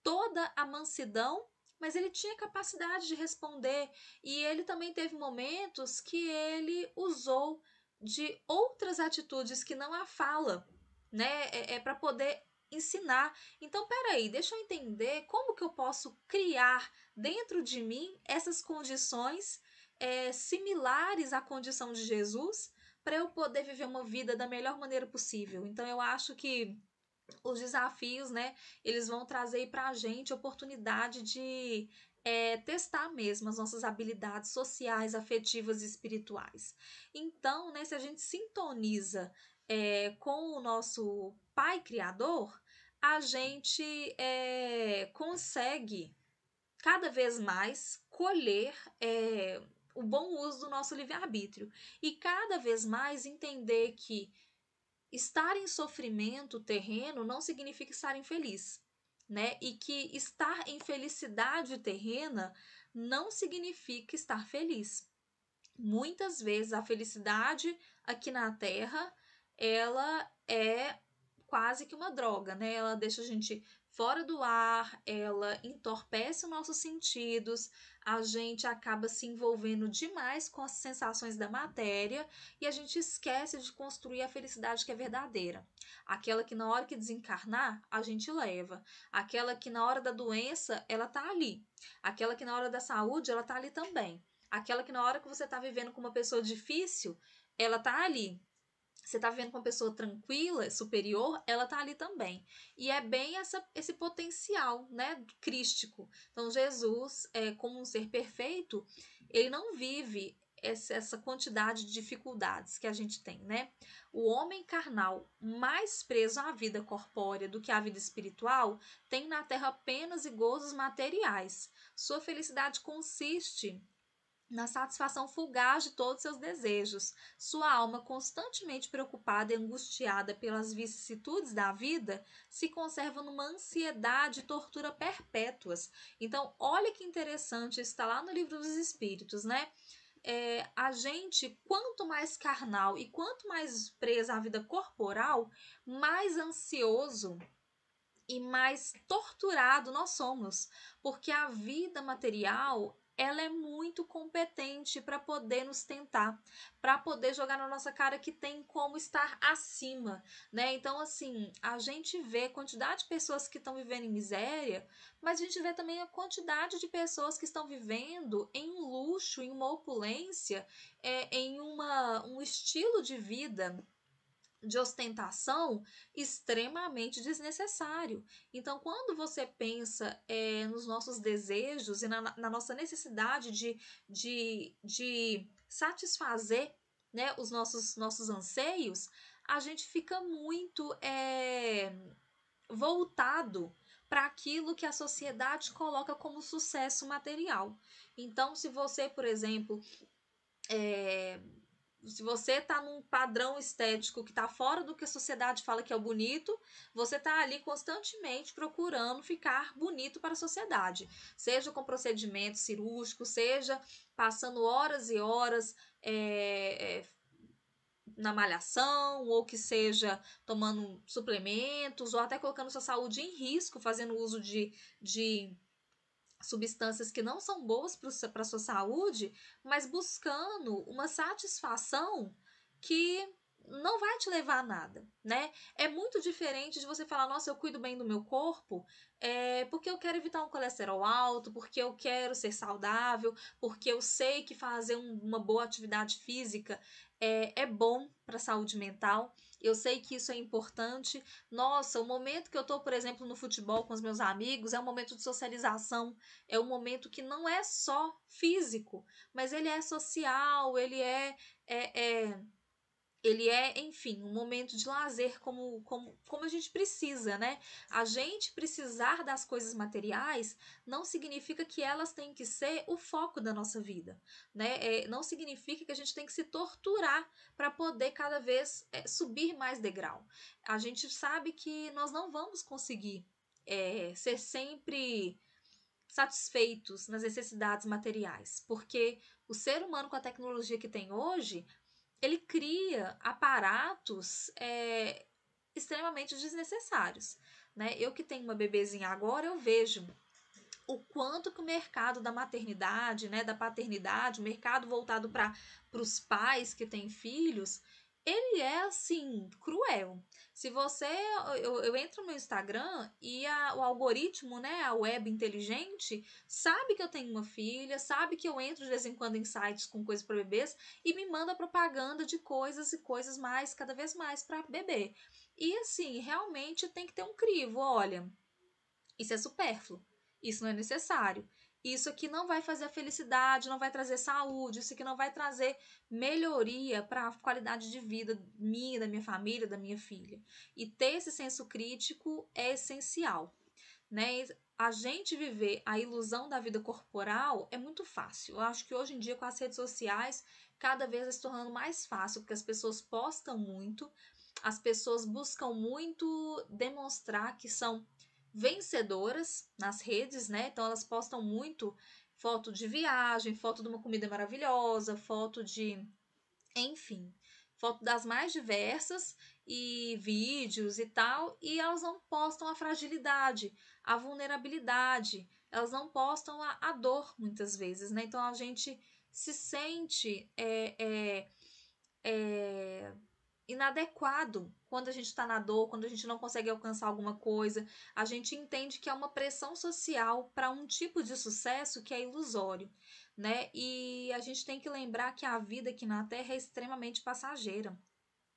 toda a mansidão mas ele tinha capacidade de responder e ele também teve momentos que ele usou de outras atitudes que não a fala, né? É, é para poder ensinar. Então, peraí, deixa eu entender como que eu posso criar dentro de mim essas condições é, similares à condição de Jesus para eu poder viver uma vida da melhor maneira possível. Então, eu acho que os desafios, né? Eles vão trazer para a gente oportunidade de é, testar mesmo as nossas habilidades sociais, afetivas e espirituais. Então, né, se a gente sintoniza é, com o nosso Pai Criador, a gente é, consegue cada vez mais colher é, o bom uso do nosso livre-arbítrio e cada vez mais entender que estar em sofrimento terreno não significa estar infeliz, né? E que estar em felicidade terrena não significa estar feliz. Muitas vezes a felicidade aqui na Terra, ela é quase que uma droga, né? Ela deixa a gente fora do ar, ela entorpece os nossos sentidos, a gente acaba se envolvendo demais com as sensações da matéria e a gente esquece de construir a felicidade que é verdadeira. Aquela que na hora que desencarnar, a gente leva. Aquela que na hora da doença, ela tá ali. Aquela que na hora da saúde, ela tá ali também. Aquela que na hora que você tá vivendo com uma pessoa difícil, ela tá ali você está vivendo com uma pessoa tranquila, superior, ela está ali também. E é bem essa, esse potencial, né, crístico. Então, Jesus, é, como um ser perfeito, ele não vive essa quantidade de dificuldades que a gente tem, né? O homem carnal, mais preso à vida corpórea do que à vida espiritual, tem na terra penas e gozos materiais. Sua felicidade consiste na satisfação fugaz de todos seus desejos. Sua alma, constantemente preocupada e angustiada pelas vicissitudes da vida, se conserva numa ansiedade e tortura perpétuas. Então, olha que interessante, está lá no livro dos Espíritos, né? É, a gente, quanto mais carnal e quanto mais presa à vida corporal, mais ansioso e mais torturado nós somos, porque a vida material ela é muito competente para poder nos tentar, para poder jogar na nossa cara que tem como estar acima, né? Então, assim, a gente vê a quantidade de pessoas que estão vivendo em miséria, mas a gente vê também a quantidade de pessoas que estão vivendo em luxo, em uma opulência, é, em uma, um estilo de vida de ostentação extremamente desnecessário. Então, quando você pensa é, nos nossos desejos e na, na nossa necessidade de, de, de satisfazer né, os nossos, nossos anseios, a gente fica muito é, voltado para aquilo que a sociedade coloca como sucesso material. Então, se você, por exemplo, é, se você tá num padrão estético que tá fora do que a sociedade fala que é o bonito, você tá ali constantemente procurando ficar bonito para a sociedade, seja com procedimento cirúrgico, seja passando horas e horas é, é, na malhação, ou que seja tomando suplementos, ou até colocando sua saúde em risco, fazendo uso de, de substâncias que não são boas para a sua saúde, mas buscando uma satisfação que não vai te levar a nada, né? É muito diferente de você falar, nossa, eu cuido bem do meu corpo, é, porque eu quero evitar um colesterol alto, porque eu quero ser saudável, porque eu sei que fazer um, uma boa atividade física é, é bom para a saúde mental eu sei que isso é importante. Nossa, o momento que eu estou, por exemplo, no futebol com os meus amigos é um momento de socialização, é um momento que não é só físico, mas ele é social, ele é, é, é ele é, enfim, um momento de lazer como, como, como a gente precisa, né? A gente precisar das coisas materiais não significa que elas têm que ser o foco da nossa vida, né? É, não significa que a gente tem que se torturar para poder cada vez é, subir mais degrau. A gente sabe que nós não vamos conseguir é, ser sempre satisfeitos nas necessidades materiais, porque o ser humano com a tecnologia que tem hoje, ele cria aparatos é, extremamente desnecessários. Né? Eu que tenho uma bebezinha agora, eu vejo o quanto que o mercado da maternidade, né, da paternidade, o mercado voltado para os pais que têm filhos, ele é assim, cruel. Se você. Eu, eu entro no Instagram e a, o algoritmo, né? A web inteligente sabe que eu tenho uma filha, sabe que eu entro de vez em quando em sites com coisas para bebês e me manda propaganda de coisas e coisas mais, cada vez mais para bebê. E assim, realmente tem que ter um crivo, olha. Isso é supérfluo, isso não é necessário. Isso aqui não vai fazer a felicidade, não vai trazer saúde, isso aqui não vai trazer melhoria para a qualidade de vida minha, da minha família, da minha filha. E ter esse senso crítico é essencial. Né? a gente viver a ilusão da vida corporal é muito fácil. Eu acho que hoje em dia, com as redes sociais, cada vez vai tá se tornando mais fácil, porque as pessoas postam muito, as pessoas buscam muito demonstrar que são vencedoras nas redes, né? Então elas postam muito foto de viagem, foto de uma comida maravilhosa, foto de. Enfim, foto das mais diversas e vídeos e tal, e elas não postam a fragilidade, a vulnerabilidade, elas não postam a, a dor muitas vezes, né? Então a gente se sente é, é, é, inadequado quando a gente está na dor, quando a gente não consegue alcançar alguma coisa. A gente entende que é uma pressão social para um tipo de sucesso que é ilusório, né? E a gente tem que lembrar que a vida aqui na Terra é extremamente passageira,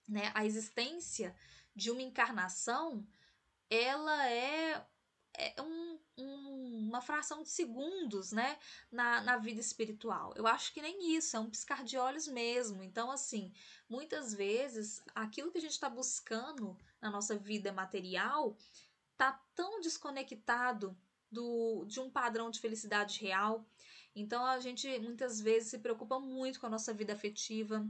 né? A existência de uma encarnação, ela é, é um um, uma fração de segundos, né, na, na vida espiritual. Eu acho que nem isso, é um piscar de olhos mesmo. Então, assim, muitas vezes aquilo que a gente está buscando na nossa vida material tá tão desconectado do, de um padrão de felicidade real. Então a gente muitas vezes se preocupa muito com a nossa vida afetiva,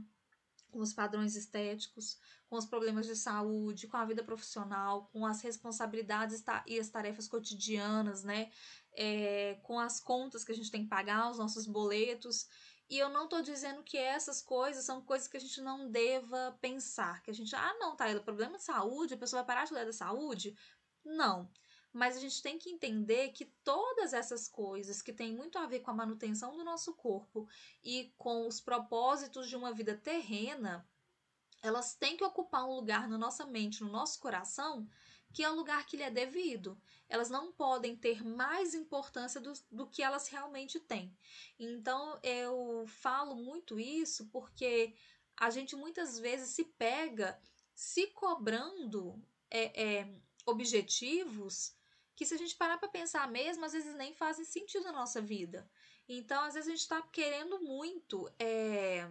com os padrões estéticos, com os problemas de saúde, com a vida profissional, com as responsabilidades e as tarefas cotidianas, né? É, com as contas que a gente tem que pagar, os nossos boletos. E eu não estou dizendo que essas coisas são coisas que a gente não deva pensar. Que a gente, ah, não, tá, o problema de saúde, a pessoa vai parar de cuidar da saúde? Não. Mas a gente tem que entender que todas essas coisas que têm muito a ver com a manutenção do nosso corpo e com os propósitos de uma vida terrena, elas têm que ocupar um lugar na nossa mente, no nosso coração, que é o lugar que lhe é devido. Elas não podem ter mais importância do, do que elas realmente têm. Então eu falo muito isso porque a gente muitas vezes se pega se cobrando é, é, objetivos que se a gente parar para pensar mesmo, às vezes nem fazem sentido na nossa vida. Então, às vezes a gente está querendo muito é,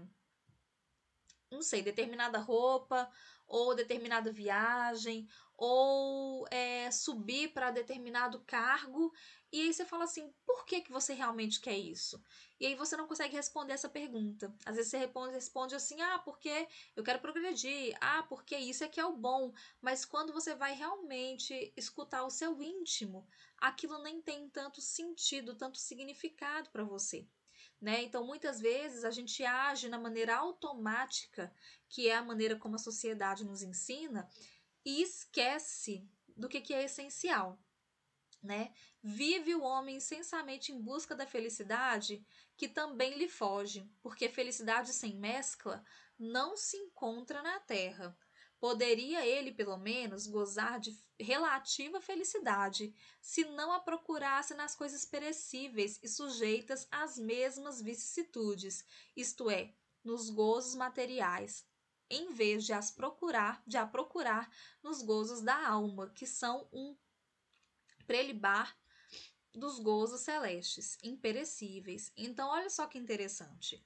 não sei, determinada roupa, ou determinada viagem, ou é, subir para determinado cargo, e aí você fala assim, por que, que você realmente quer isso? E aí você não consegue responder essa pergunta. Às vezes você responde, responde assim, ah, porque eu quero progredir, ah, porque isso é que é o bom. Mas quando você vai realmente escutar o seu íntimo, aquilo nem tem tanto sentido, tanto significado para você. Né? Então, muitas vezes a gente age na maneira automática, que é a maneira como a sociedade nos ensina, e esquece do que, que é essencial. Né? Vive o homem intensamente em busca da felicidade, que também lhe foge, porque felicidade sem mescla não se encontra na terra. Poderia ele, pelo menos, gozar de relativa felicidade, se não a procurasse nas coisas perecíveis e sujeitas às mesmas vicissitudes, isto é, nos gozos materiais, em vez de as procurar, de a procurar nos gozos da alma, que são um prelibar dos gozos celestes, imperecíveis. Então, olha só que interessante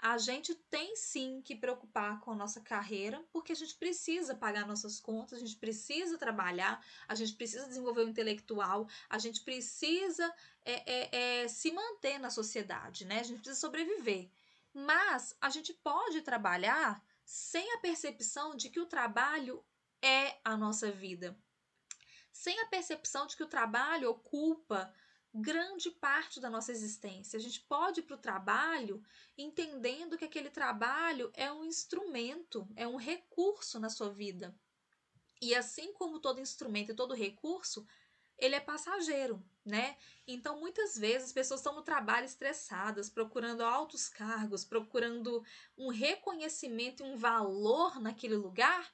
a gente tem sim que preocupar com a nossa carreira, porque a gente precisa pagar nossas contas, a gente precisa trabalhar, a gente precisa desenvolver o intelectual, a gente precisa é, é, é, se manter na sociedade, né? A gente precisa sobreviver. Mas a gente pode trabalhar sem a percepção de que o trabalho é a nossa vida, sem a percepção de que o trabalho ocupa grande parte da nossa existência. A gente pode ir para o trabalho entendendo que aquele trabalho é um instrumento, é um recurso na sua vida. E assim como todo instrumento e todo recurso, ele é passageiro, né? Então, muitas vezes as pessoas estão no trabalho estressadas, procurando altos cargos, procurando um reconhecimento e um valor naquele lugar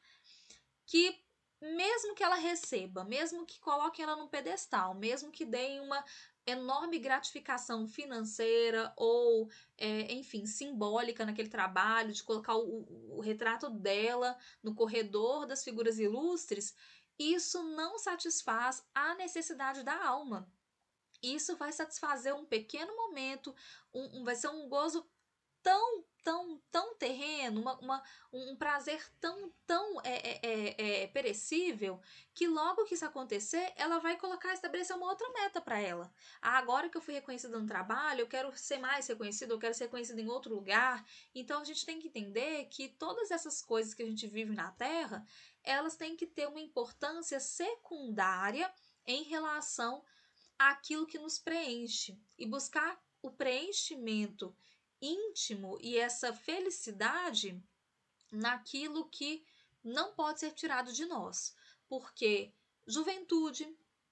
que mesmo que ela receba, mesmo que coloque ela num pedestal, mesmo que deem uma enorme gratificação financeira ou, é, enfim, simbólica naquele trabalho de colocar o, o retrato dela no corredor das figuras ilustres, isso não satisfaz a necessidade da alma. Isso vai satisfazer um pequeno momento, um, um vai ser um gozo tão tão, tão terreno, uma, uma um prazer tão, tão é, é, é, é, perecível, que logo que isso acontecer, ela vai colocar, estabelecer uma outra meta para ela. Ah, agora que eu fui reconhecida no trabalho, eu quero ser mais reconhecida, eu quero ser reconhecida em outro lugar. Então a gente tem que entender que todas essas coisas que a gente vive na Terra, elas têm que ter uma importância secundária em relação àquilo que nos preenche e buscar o preenchimento íntimo e essa felicidade naquilo que não pode ser tirado de nós, porque juventude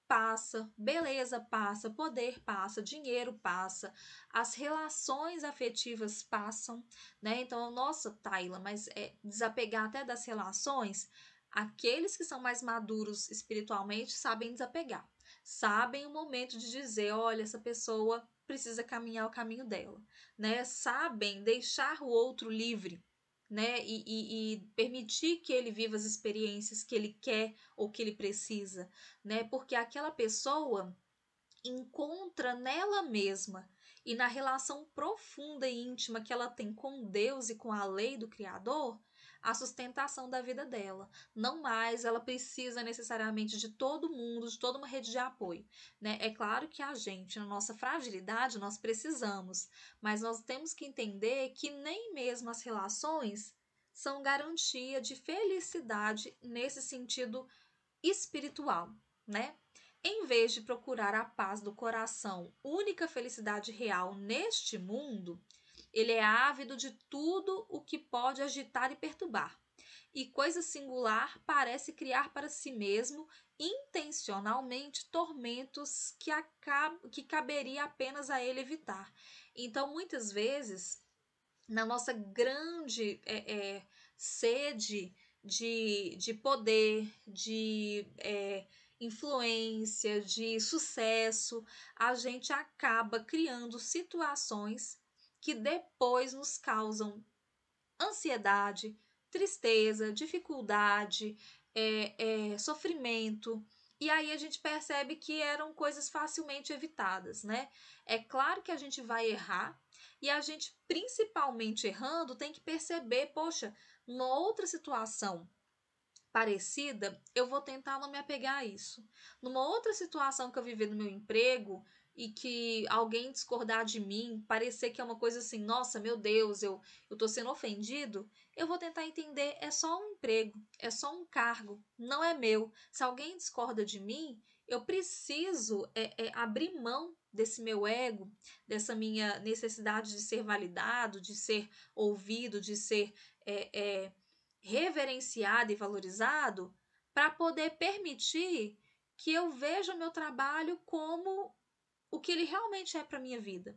passa, beleza passa, poder passa, dinheiro passa, as relações afetivas passam, né? Então, nossa, Taila, mas é, desapegar até das relações, aqueles que são mais maduros espiritualmente sabem desapegar, sabem o momento de dizer, olha, essa pessoa precisa caminhar o caminho dela, né? Sabem deixar o outro livre, né? E, e, e, permitir que ele viva as experiências que ele quer ou que ele precisa, né? Porque aquela pessoa encontra nela mesma e na relação profunda e íntima que ela tem com Deus e com a lei do Criador a sustentação da vida dela. Não mais ela precisa necessariamente de todo mundo, de toda uma rede de apoio. Né? É claro que a gente, na nossa fragilidade, nós precisamos, mas nós temos que entender que nem mesmo as relações são garantia de felicidade nesse sentido espiritual, né? Em vez de procurar a paz do coração, única felicidade real neste mundo, ele é ávido de tudo o que pode agitar e perturbar. E coisa singular parece criar para si mesmo intencionalmente tormentos que, acab que caberia apenas a ele evitar. Então, muitas vezes, na nossa grande é, é, sede de, de poder, de é, influência, de sucesso, a gente acaba criando situações que depois nos causam ansiedade, tristeza, dificuldade, é, é, sofrimento. E aí a gente percebe que eram coisas facilmente evitadas, né? É claro que a gente vai errar e a gente, principalmente errando, tem que perceber, poxa, uma outra situação parecida, eu vou tentar não me apegar a isso. Numa outra situação que eu vivi no meu emprego, e que alguém discordar de mim, parecer que é uma coisa assim, nossa, meu Deus, eu eu tô sendo ofendido, eu vou tentar entender, é só um emprego, é só um cargo, não é meu. Se alguém discorda de mim, eu preciso é, é, abrir mão desse meu ego, dessa minha necessidade de ser validado, de ser ouvido, de ser é, é reverenciado e valorizado, para poder permitir que eu veja o meu trabalho como o que ele realmente é para minha vida.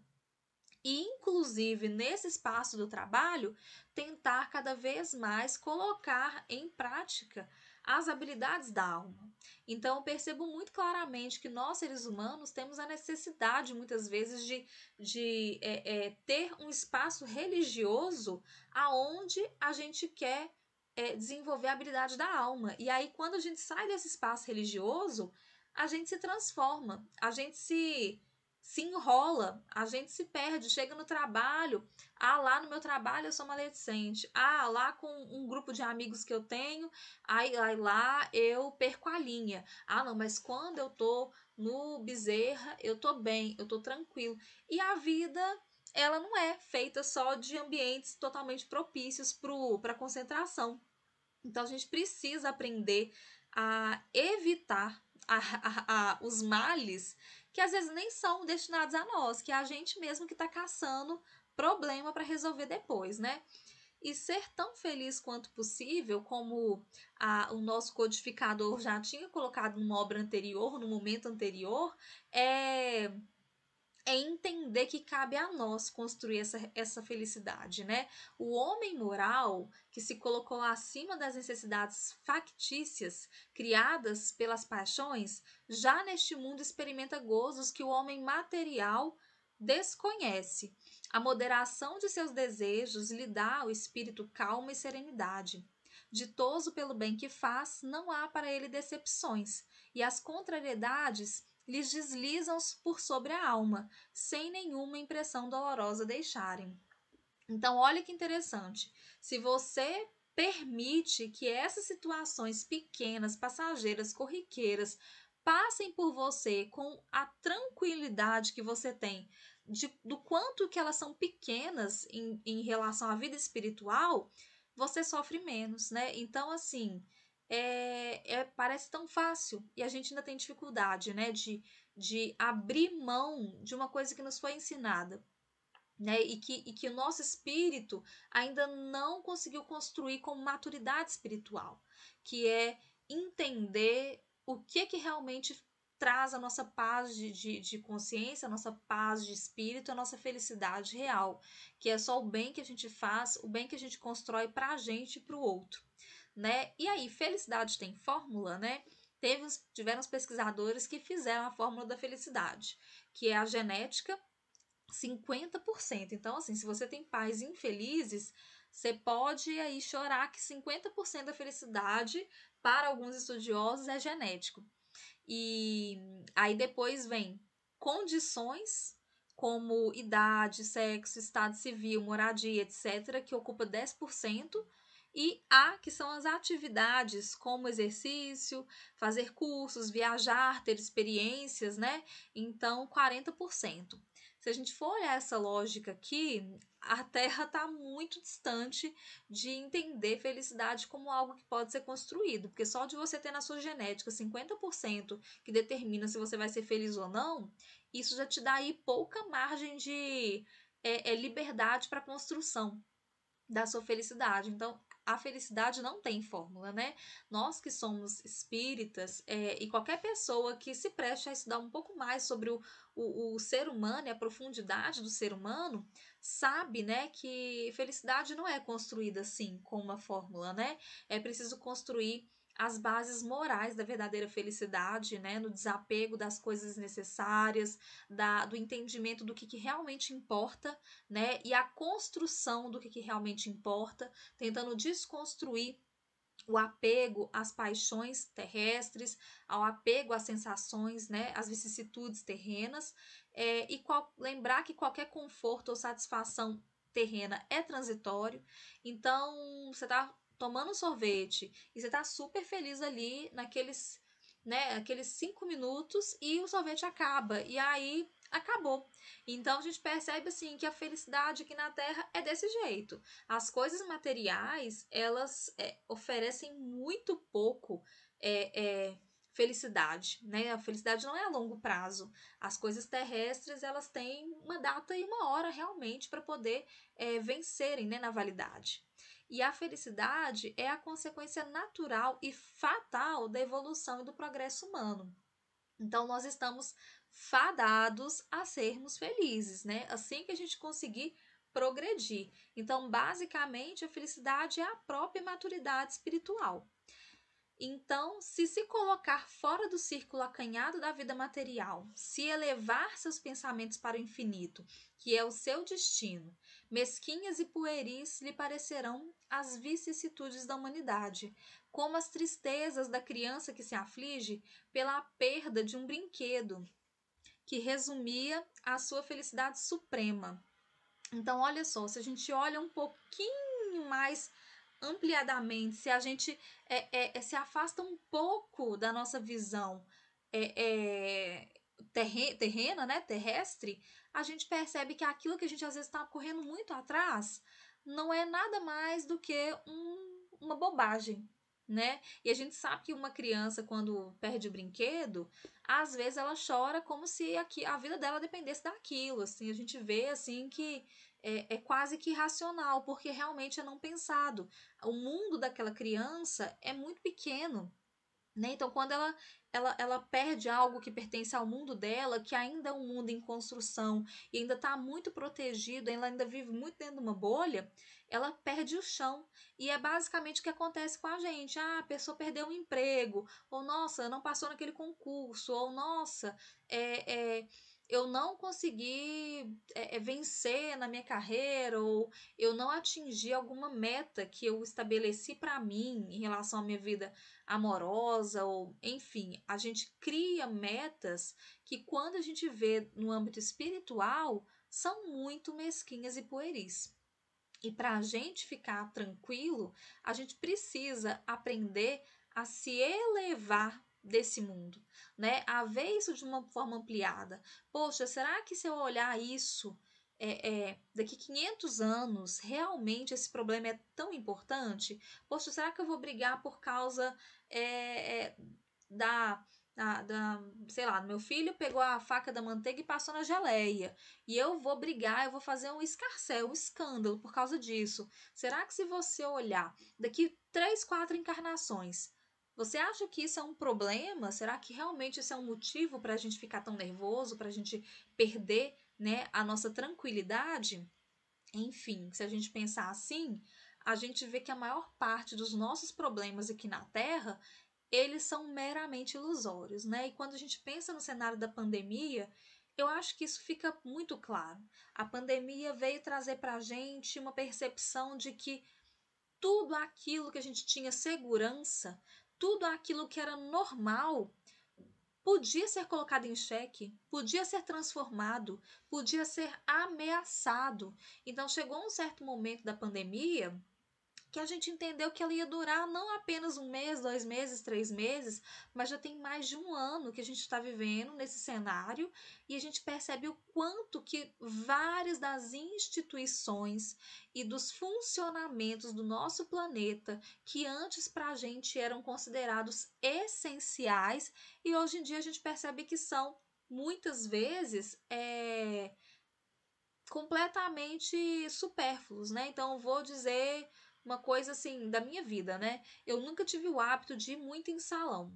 E, inclusive, nesse espaço do trabalho, tentar cada vez mais colocar em prática as habilidades da alma. Então, percebo muito claramente que nós, seres humanos, temos a necessidade, muitas vezes, de, de é, é, ter um espaço religioso aonde a gente quer é, desenvolver a habilidade da alma. E aí, quando a gente sai desse espaço religioso, a gente se transforma, a gente se se enrola, a gente se perde, chega no trabalho, ah, lá no meu trabalho eu sou maledicente, ah, lá com um grupo de amigos que eu tenho, aí, aí lá eu perco a linha. Ah, não, mas quando eu tô no bezerra, eu tô bem, eu tô tranquilo. E a vida ela não é feita só de ambientes totalmente propícios para pro, concentração. Então a gente precisa aprender a evitar a, a, a, os males que às vezes nem são destinados a nós, que é a gente mesmo que está caçando problema para resolver depois, né? E ser tão feliz quanto possível, como a, o nosso codificador já tinha colocado numa obra anterior, no momento anterior, é é entender que cabe a nós construir essa, essa felicidade, né? O homem moral, que se colocou acima das necessidades factícias criadas pelas paixões, já neste mundo experimenta gozos que o homem material desconhece. A moderação de seus desejos lhe dá o espírito calma e serenidade. Ditoso pelo bem que faz, não há para ele decepções, e as contrariedades lhes deslizam por sobre a alma, sem nenhuma impressão dolorosa deixarem. Então, olha que interessante. Se você permite que essas situações pequenas, passageiras, corriqueiras, passem por você com a tranquilidade que você tem de, do quanto que elas são pequenas em, em relação à vida espiritual, você sofre menos, né? Então, assim, é, é, parece tão fácil e a gente ainda tem dificuldade, né, de, de abrir mão de uma coisa que nos foi ensinada. Né, e, que, e que o nosso espírito ainda não conseguiu construir com maturidade espiritual, que é entender o que é que realmente traz a nossa paz de, de, de, consciência, a nossa paz de espírito, a nossa felicidade real, que é só o bem que a gente faz, o bem que a gente constrói para a gente e para o outro né? E aí, felicidade tem fórmula, né? Teve, tiveram os pesquisadores que fizeram a fórmula da felicidade, que é a genética 50%. Então, assim, se você tem pais infelizes, você pode aí chorar que 50% da felicidade, para alguns estudiosos, é genético. E aí depois vem condições como idade, sexo, estado civil, moradia, etc., que ocupa 10% e A, que são as atividades, como exercício, fazer cursos, viajar, ter experiências, né? Então, 40%. Se a gente for olhar essa lógica aqui, a Terra está muito distante de entender felicidade como algo que pode ser construído, porque só de você ter na sua genética 50% que determina se você vai ser feliz ou não, isso já te dá aí pouca margem de é, é liberdade para construção da sua felicidade. Então, a felicidade não tem fórmula, né? Nós que somos espíritas é, e qualquer pessoa que se preste a estudar um pouco mais sobre o, o, o, ser humano e a profundidade do ser humano, sabe, né, que felicidade não é construída assim com uma fórmula, né? É preciso construir as bases morais da verdadeira felicidade, né, no desapego das coisas necessárias, da, do entendimento do que, que realmente importa, né, e a construção do que, que realmente importa, tentando desconstruir o apego às paixões terrestres, ao apego às sensações, né, às vicissitudes terrenas, é, e qual, lembrar que qualquer conforto ou satisfação terrena é transitório. Então, você está tomando sorvete e você tá super feliz ali naqueles, né, aqueles cinco minutos e o sorvete acaba. E aí acabou. Então a gente percebe assim que a felicidade aqui na Terra é desse jeito. As coisas materiais elas é, oferecem muito pouco é, é, felicidade, né? A felicidade não é a longo prazo. As coisas terrestres elas têm uma data e uma hora realmente para poder é, vencerem, né, na validade. E a felicidade é a consequência natural e fatal da evolução e do progresso humano. Então, nós estamos fadados a sermos felizes, né? Assim que a gente conseguir progredir. Então, basicamente, a felicidade é a própria maturidade espiritual. Então, se se colocar fora do círculo acanhado da vida material, se elevar seus pensamentos para o infinito, que é o seu destino, Mesquinhas e pueris lhe parecerão as vicissitudes da humanidade, como as tristezas da criança que se aflige pela perda de um brinquedo que resumia a sua felicidade suprema. Então, olha só, se a gente olha um pouquinho mais ampliadamente, se a gente é, é, é se afasta um pouco da nossa visão é, é terrena, né, terrestre, a gente percebe que aquilo que a gente às vezes está correndo muito atrás não é nada mais do que um, uma bobagem, né? E a gente sabe que uma criança, quando perde o brinquedo, às vezes ela chora como se aqui, a vida dela dependesse daquilo. Assim, a gente vê assim que é, é quase que irracional, porque realmente é não pensado. O mundo daquela criança é muito pequeno. Né? Então, quando ela ela, ela perde algo que pertence ao mundo dela, que ainda é um mundo em construção e ainda está muito protegido, ela ainda vive muito dentro de uma bolha, ela perde o chão. E é basicamente o que acontece com a gente. Ah, a pessoa perdeu um emprego, ou nossa, não passou naquele concurso, ou nossa, é, é eu não consegui é, vencer na minha carreira ou eu não atingi alguma meta que eu estabeleci para mim em relação à minha vida amorosa ou enfim, a gente cria metas que quando a gente vê no âmbito espiritual são muito mesquinhas e pueris. E para a gente ficar tranquilo, a gente precisa aprender a se elevar desse mundo né, a ver isso de uma forma ampliada. Poxa, será que se eu olhar isso é, é, daqui 500 anos, realmente esse problema é tão importante? Poxa, será que eu vou brigar por causa é, é, da, da, da, sei lá, meu filho pegou a faca da manteiga e passou na geleia, e eu vou brigar, eu vou fazer um escarcel, um escândalo por causa disso? Será que se você olhar daqui 3, 4 encarnações, você acha que isso é um problema? Será que realmente isso é um motivo para a gente ficar tão nervoso, para a gente perder né, a nossa tranquilidade? Enfim, se a gente pensar assim, a gente vê que a maior parte dos nossos problemas aqui na Terra eles são meramente ilusórios, né? E quando a gente pensa no cenário da pandemia, eu acho que isso fica muito claro. A pandemia veio trazer para a gente uma percepção de que tudo aquilo que a gente tinha segurança, tudo aquilo que era normal podia ser colocado em xeque, podia ser transformado, podia ser ameaçado. Então chegou um certo momento da pandemia que a gente entendeu que ela ia durar não apenas um mês, dois meses, três meses, mas já tem mais de um ano que a gente está vivendo nesse cenário e a gente percebe o quanto que várias das instituições e dos funcionamentos do nosso planeta, que antes para a gente eram considerados essenciais, e hoje em dia a gente percebe que são muitas vezes. É, completamente supérfluos, né? Então vou dizer uma coisa assim da minha vida, né? Eu nunca tive o hábito de ir muito em salão.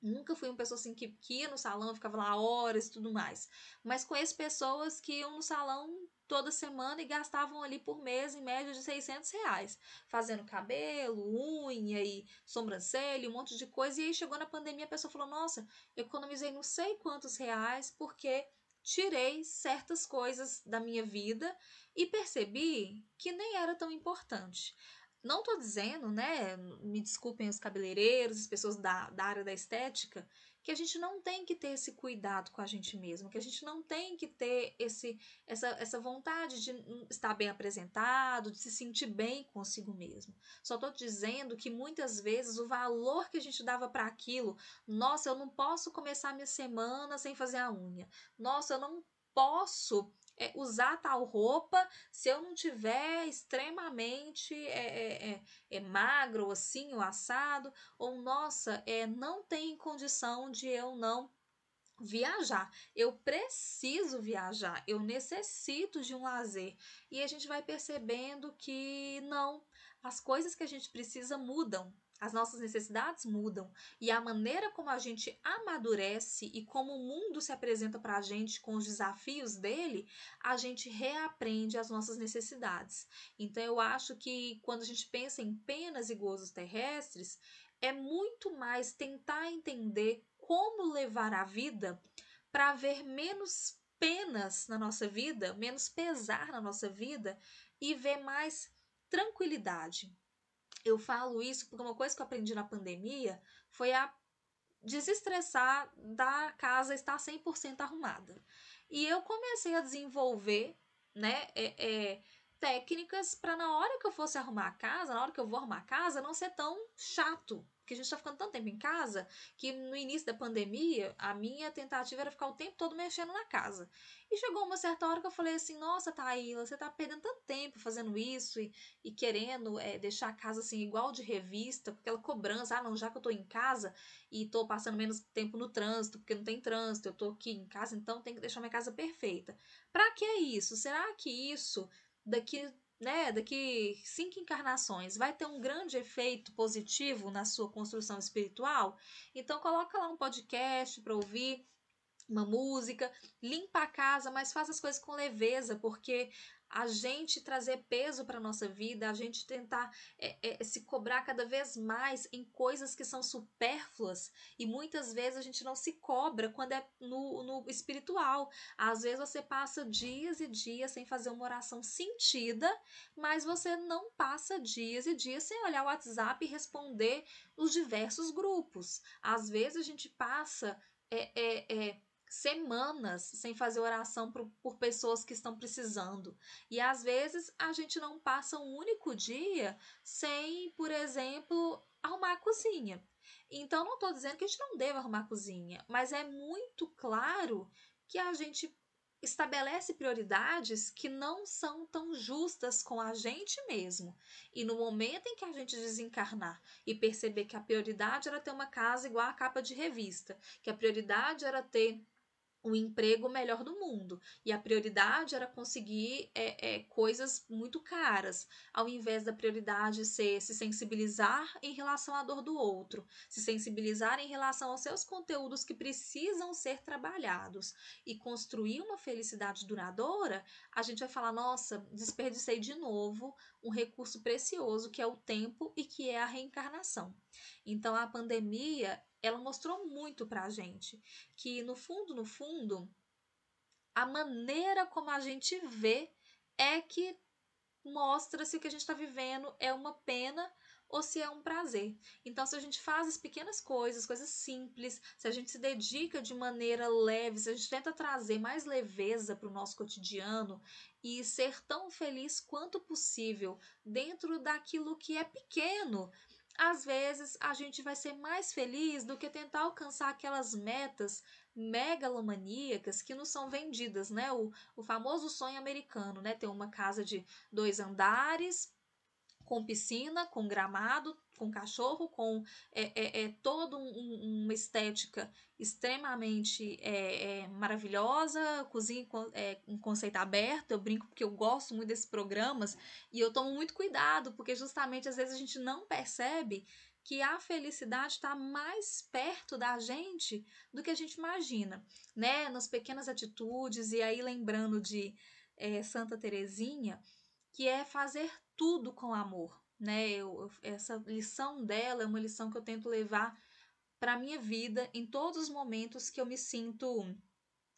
Nunca fui uma pessoa assim que, que ia no salão, ficava lá horas e tudo mais. Mas conheço pessoas que iam no salão toda semana e gastavam ali por mês em média de 600 reais, fazendo cabelo, unha e sobrancelha, um monte de coisa. E aí chegou na pandemia, a pessoa falou: Nossa, economizei não sei quantos reais porque tirei certas coisas da minha vida e percebi que nem era tão importante. Não tô dizendo, né? Me desculpem os cabeleireiros, as pessoas da, da área da estética, que a gente não tem que ter esse cuidado com a gente mesmo, que a gente não tem que ter esse, essa, essa vontade de estar bem apresentado, de se sentir bem consigo mesmo. Só estou dizendo que muitas vezes o valor que a gente dava para aquilo, nossa, eu não posso começar minha semana sem fazer a unha, nossa, eu não posso é, usar tal roupa se eu não tiver extremamente é, é, é, é magro, assim, o assado, ou nossa, é, não tem condição de eu não viajar. Eu preciso viajar, eu necessito de um lazer. E a gente vai percebendo que não, as coisas que a gente precisa mudam, as nossas necessidades mudam e a maneira como a gente amadurece e como o mundo se apresenta para a gente com os desafios dele, a gente reaprende as nossas necessidades. Então, eu acho que quando a gente pensa em penas e gozos terrestres, é muito mais tentar entender como levar a vida para ver menos penas na nossa vida, menos pesar na nossa vida e ver mais tranquilidade. Eu falo isso porque uma coisa que eu aprendi na pandemia foi a desestressar da casa estar 100% arrumada. E eu comecei a desenvolver, né, é, é, técnicas para na hora que eu fosse arrumar a casa, na hora que eu vou arrumar a casa, não ser tão chato, porque a gente está ficando tanto tempo em casa que no início da pandemia, a minha tentativa era ficar o tempo todo mexendo na casa. E chegou uma certa hora que eu falei assim: nossa, Taíla, você está perdendo tanto tempo fazendo isso e, e querendo é, deixar a casa assim, igual de revista, com aquela cobrança: ah, não, já que eu estou em casa e estou passando menos tempo no trânsito, porque não tem trânsito, eu estou aqui em casa, então tem que deixar minha casa perfeita. Para que isso? Será que isso daqui né, daqui cinco encarnações, vai ter um grande efeito positivo na sua construção espiritual? Então coloca lá um podcast para ouvir uma música, limpa a casa, mas faz as coisas com leveza, porque a gente trazer peso para nossa vida, a gente tentar é, é, se cobrar cada vez mais em coisas que são supérfluas e muitas vezes a gente não se cobra quando é no, no espiritual. Às vezes você passa dias e dias sem fazer uma oração sentida, mas você não passa dias e dias sem olhar o WhatsApp e responder os diversos grupos. Às vezes a gente passa é, é, é, semanas sem fazer oração por, por, pessoas que estão precisando. E às vezes a gente não passa um único dia sem, por exemplo, arrumar a cozinha. Então não estou dizendo que a gente não deve arrumar a cozinha, mas é muito claro que a gente estabelece prioridades que não são tão justas com a gente mesmo. E no momento em que a gente desencarnar e perceber que a prioridade era ter uma casa igual a capa de revista, que a prioridade era ter o emprego melhor do mundo. E a prioridade era conseguir é, é, coisas muito caras, ao invés da prioridade ser se sensibilizar em relação à dor do outro, se sensibilizar em relação aos seus conteúdos que precisam ser trabalhados e construir uma felicidade duradoura, a gente vai falar: nossa, desperdicei de novo um recurso precioso que é o tempo e que é a reencarnação. Então, a pandemia ela mostrou muito para a gente que, no fundo, no fundo, a maneira como a gente vê é que mostra se o que a gente está vivendo é uma pena ou se é um prazer. Então, se a gente faz as pequenas coisas, coisas simples, se a gente se dedica de maneira leve, se a gente tenta trazer mais leveza para o nosso cotidiano e ser tão feliz quanto possível dentro daquilo que é pequeno, às vezes a gente vai ser mais feliz do que tentar alcançar aquelas metas megalomaníacas que nos são vendidas, né? O, o famoso sonho americano, né? Ter uma casa de dois andares, com piscina, com gramado, com cachorro, com é, é, é toda um, uma estética extremamente é, é, maravilhosa, cozinha é, um conceito aberto. Eu brinco porque eu gosto muito desses programas e eu tomo muito cuidado, porque justamente às vezes a gente não percebe que a felicidade está mais perto da gente do que a gente imagina, né? Nas pequenas atitudes, e aí lembrando de é, Santa Terezinha, que é fazer tudo com amor né? Eu, eu, essa lição dela é uma lição que eu tento levar para a minha vida em todos os momentos que eu me sinto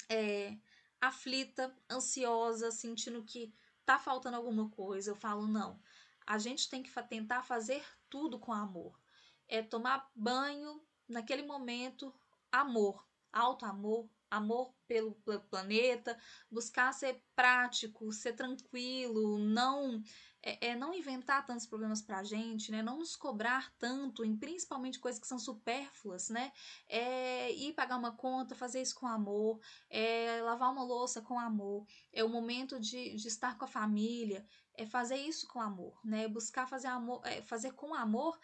é, aflita, ansiosa, sentindo que tá faltando alguma coisa. Eu falo, não, a gente tem que tentar fazer tudo com amor. É tomar banho naquele momento, amor, alto amor, amor pelo, planeta, buscar ser prático, ser tranquilo, não é, é não inventar tantos problemas para a gente, né? Não nos cobrar tanto, em principalmente coisas que são supérfluas, né? É ir pagar uma conta, fazer isso com amor, é lavar uma louça com amor, é o momento de, de estar com a família, é fazer isso com amor, né? Buscar fazer amor, é fazer com amor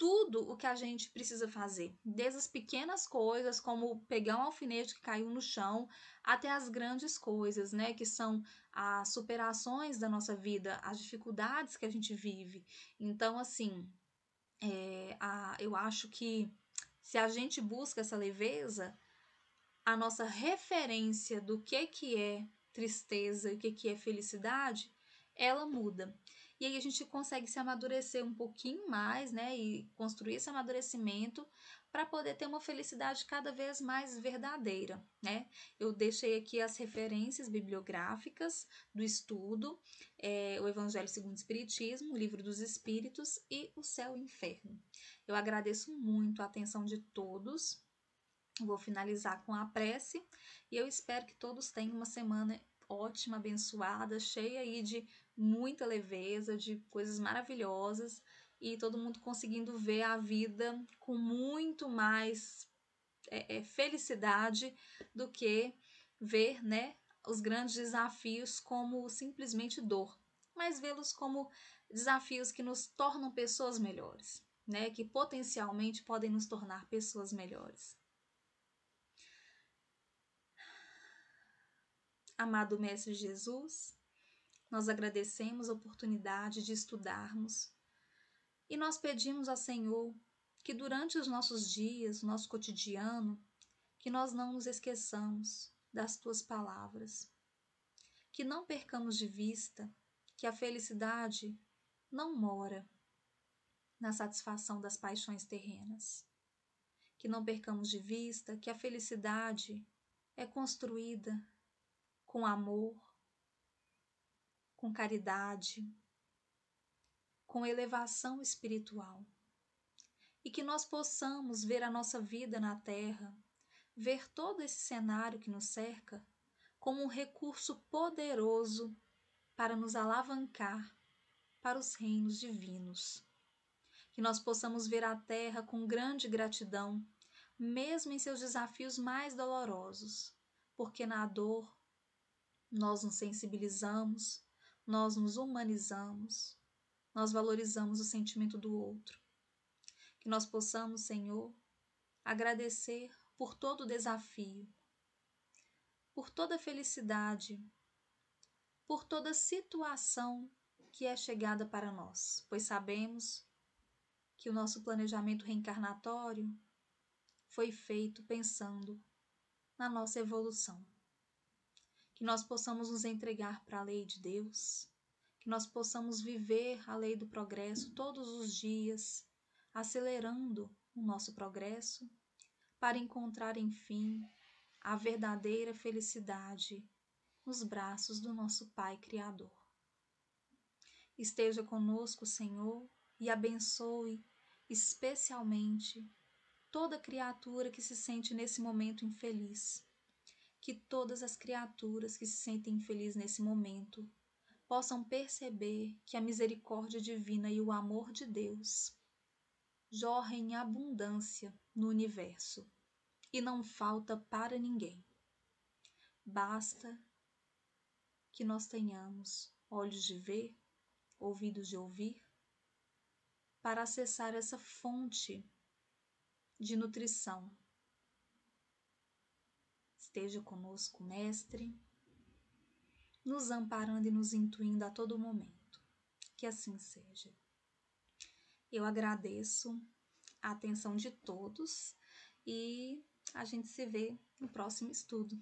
tudo o que a gente precisa fazer, desde as pequenas coisas, como pegar um alfinete que caiu no chão, até as grandes coisas, né, que são as superações da nossa vida, as dificuldades que a gente vive. Então, assim, é, a, eu acho que se a gente busca essa leveza, a nossa referência do que que é tristeza e o que que é felicidade, ela muda. E aí a gente consegue se amadurecer um pouquinho mais, né? E construir esse amadurecimento para poder ter uma felicidade cada vez mais verdadeira, né? Eu deixei aqui as referências bibliográficas do estudo, é, o Evangelho segundo o Espiritismo, o Livro dos Espíritos e o Céu e o Inferno. Eu agradeço muito a atenção de todos. Vou finalizar com a prece e eu espero que todos tenham uma semana ótima, abençoada, cheia aí de muita leveza, de coisas maravilhosas e todo mundo conseguindo ver a vida com muito mais é, é, felicidade do que ver né, os grandes desafios como simplesmente dor, mas vê-los como desafios que nos tornam pessoas melhores, né, que potencialmente podem nos tornar pessoas melhores. Amado Mestre Jesus, nós agradecemos a oportunidade de estudarmos e nós pedimos ao Senhor que durante os nossos dias, nosso cotidiano, que nós não nos esqueçamos das tuas palavras, que não percamos de vista que a felicidade não mora na satisfação das paixões terrenas, que não percamos de vista que a felicidade é construída com amor, com caridade, com elevação espiritual. E que nós possamos ver a nossa vida na Terra, ver todo esse cenário que nos cerca, como um recurso poderoso para nos alavancar para os reinos divinos. Que nós possamos ver a Terra com grande gratidão, mesmo em seus desafios mais dolorosos, porque na dor nós nos sensibilizamos nós nos humanizamos, nós valorizamos o sentimento do outro. Que nós possamos, Senhor, agradecer por todo o desafio, por toda a felicidade, por toda a situação que é chegada para nós, pois sabemos que o nosso planejamento reencarnatório foi feito pensando na nossa evolução que nós possamos nos entregar para a lei de Deus, que nós possamos viver a lei do progresso todos os dias, acelerando o nosso progresso para encontrar, enfim, a verdadeira felicidade nos braços do nosso Pai Criador. Esteja conosco, Senhor, e abençoe especialmente toda criatura que se sente nesse momento infeliz que todas as criaturas que se sentem infelizes nesse momento possam perceber que a misericórdia divina e o amor de Deus jorrem em abundância no universo e não falta para ninguém. Basta que nós tenhamos olhos de ver, ouvidos de ouvir, para acessar essa fonte de nutrição Esteja conosco, Mestre, nos amparando e nos intuindo a todo momento. Que assim seja. Eu agradeço a atenção de todos e a gente se vê no próximo estudo.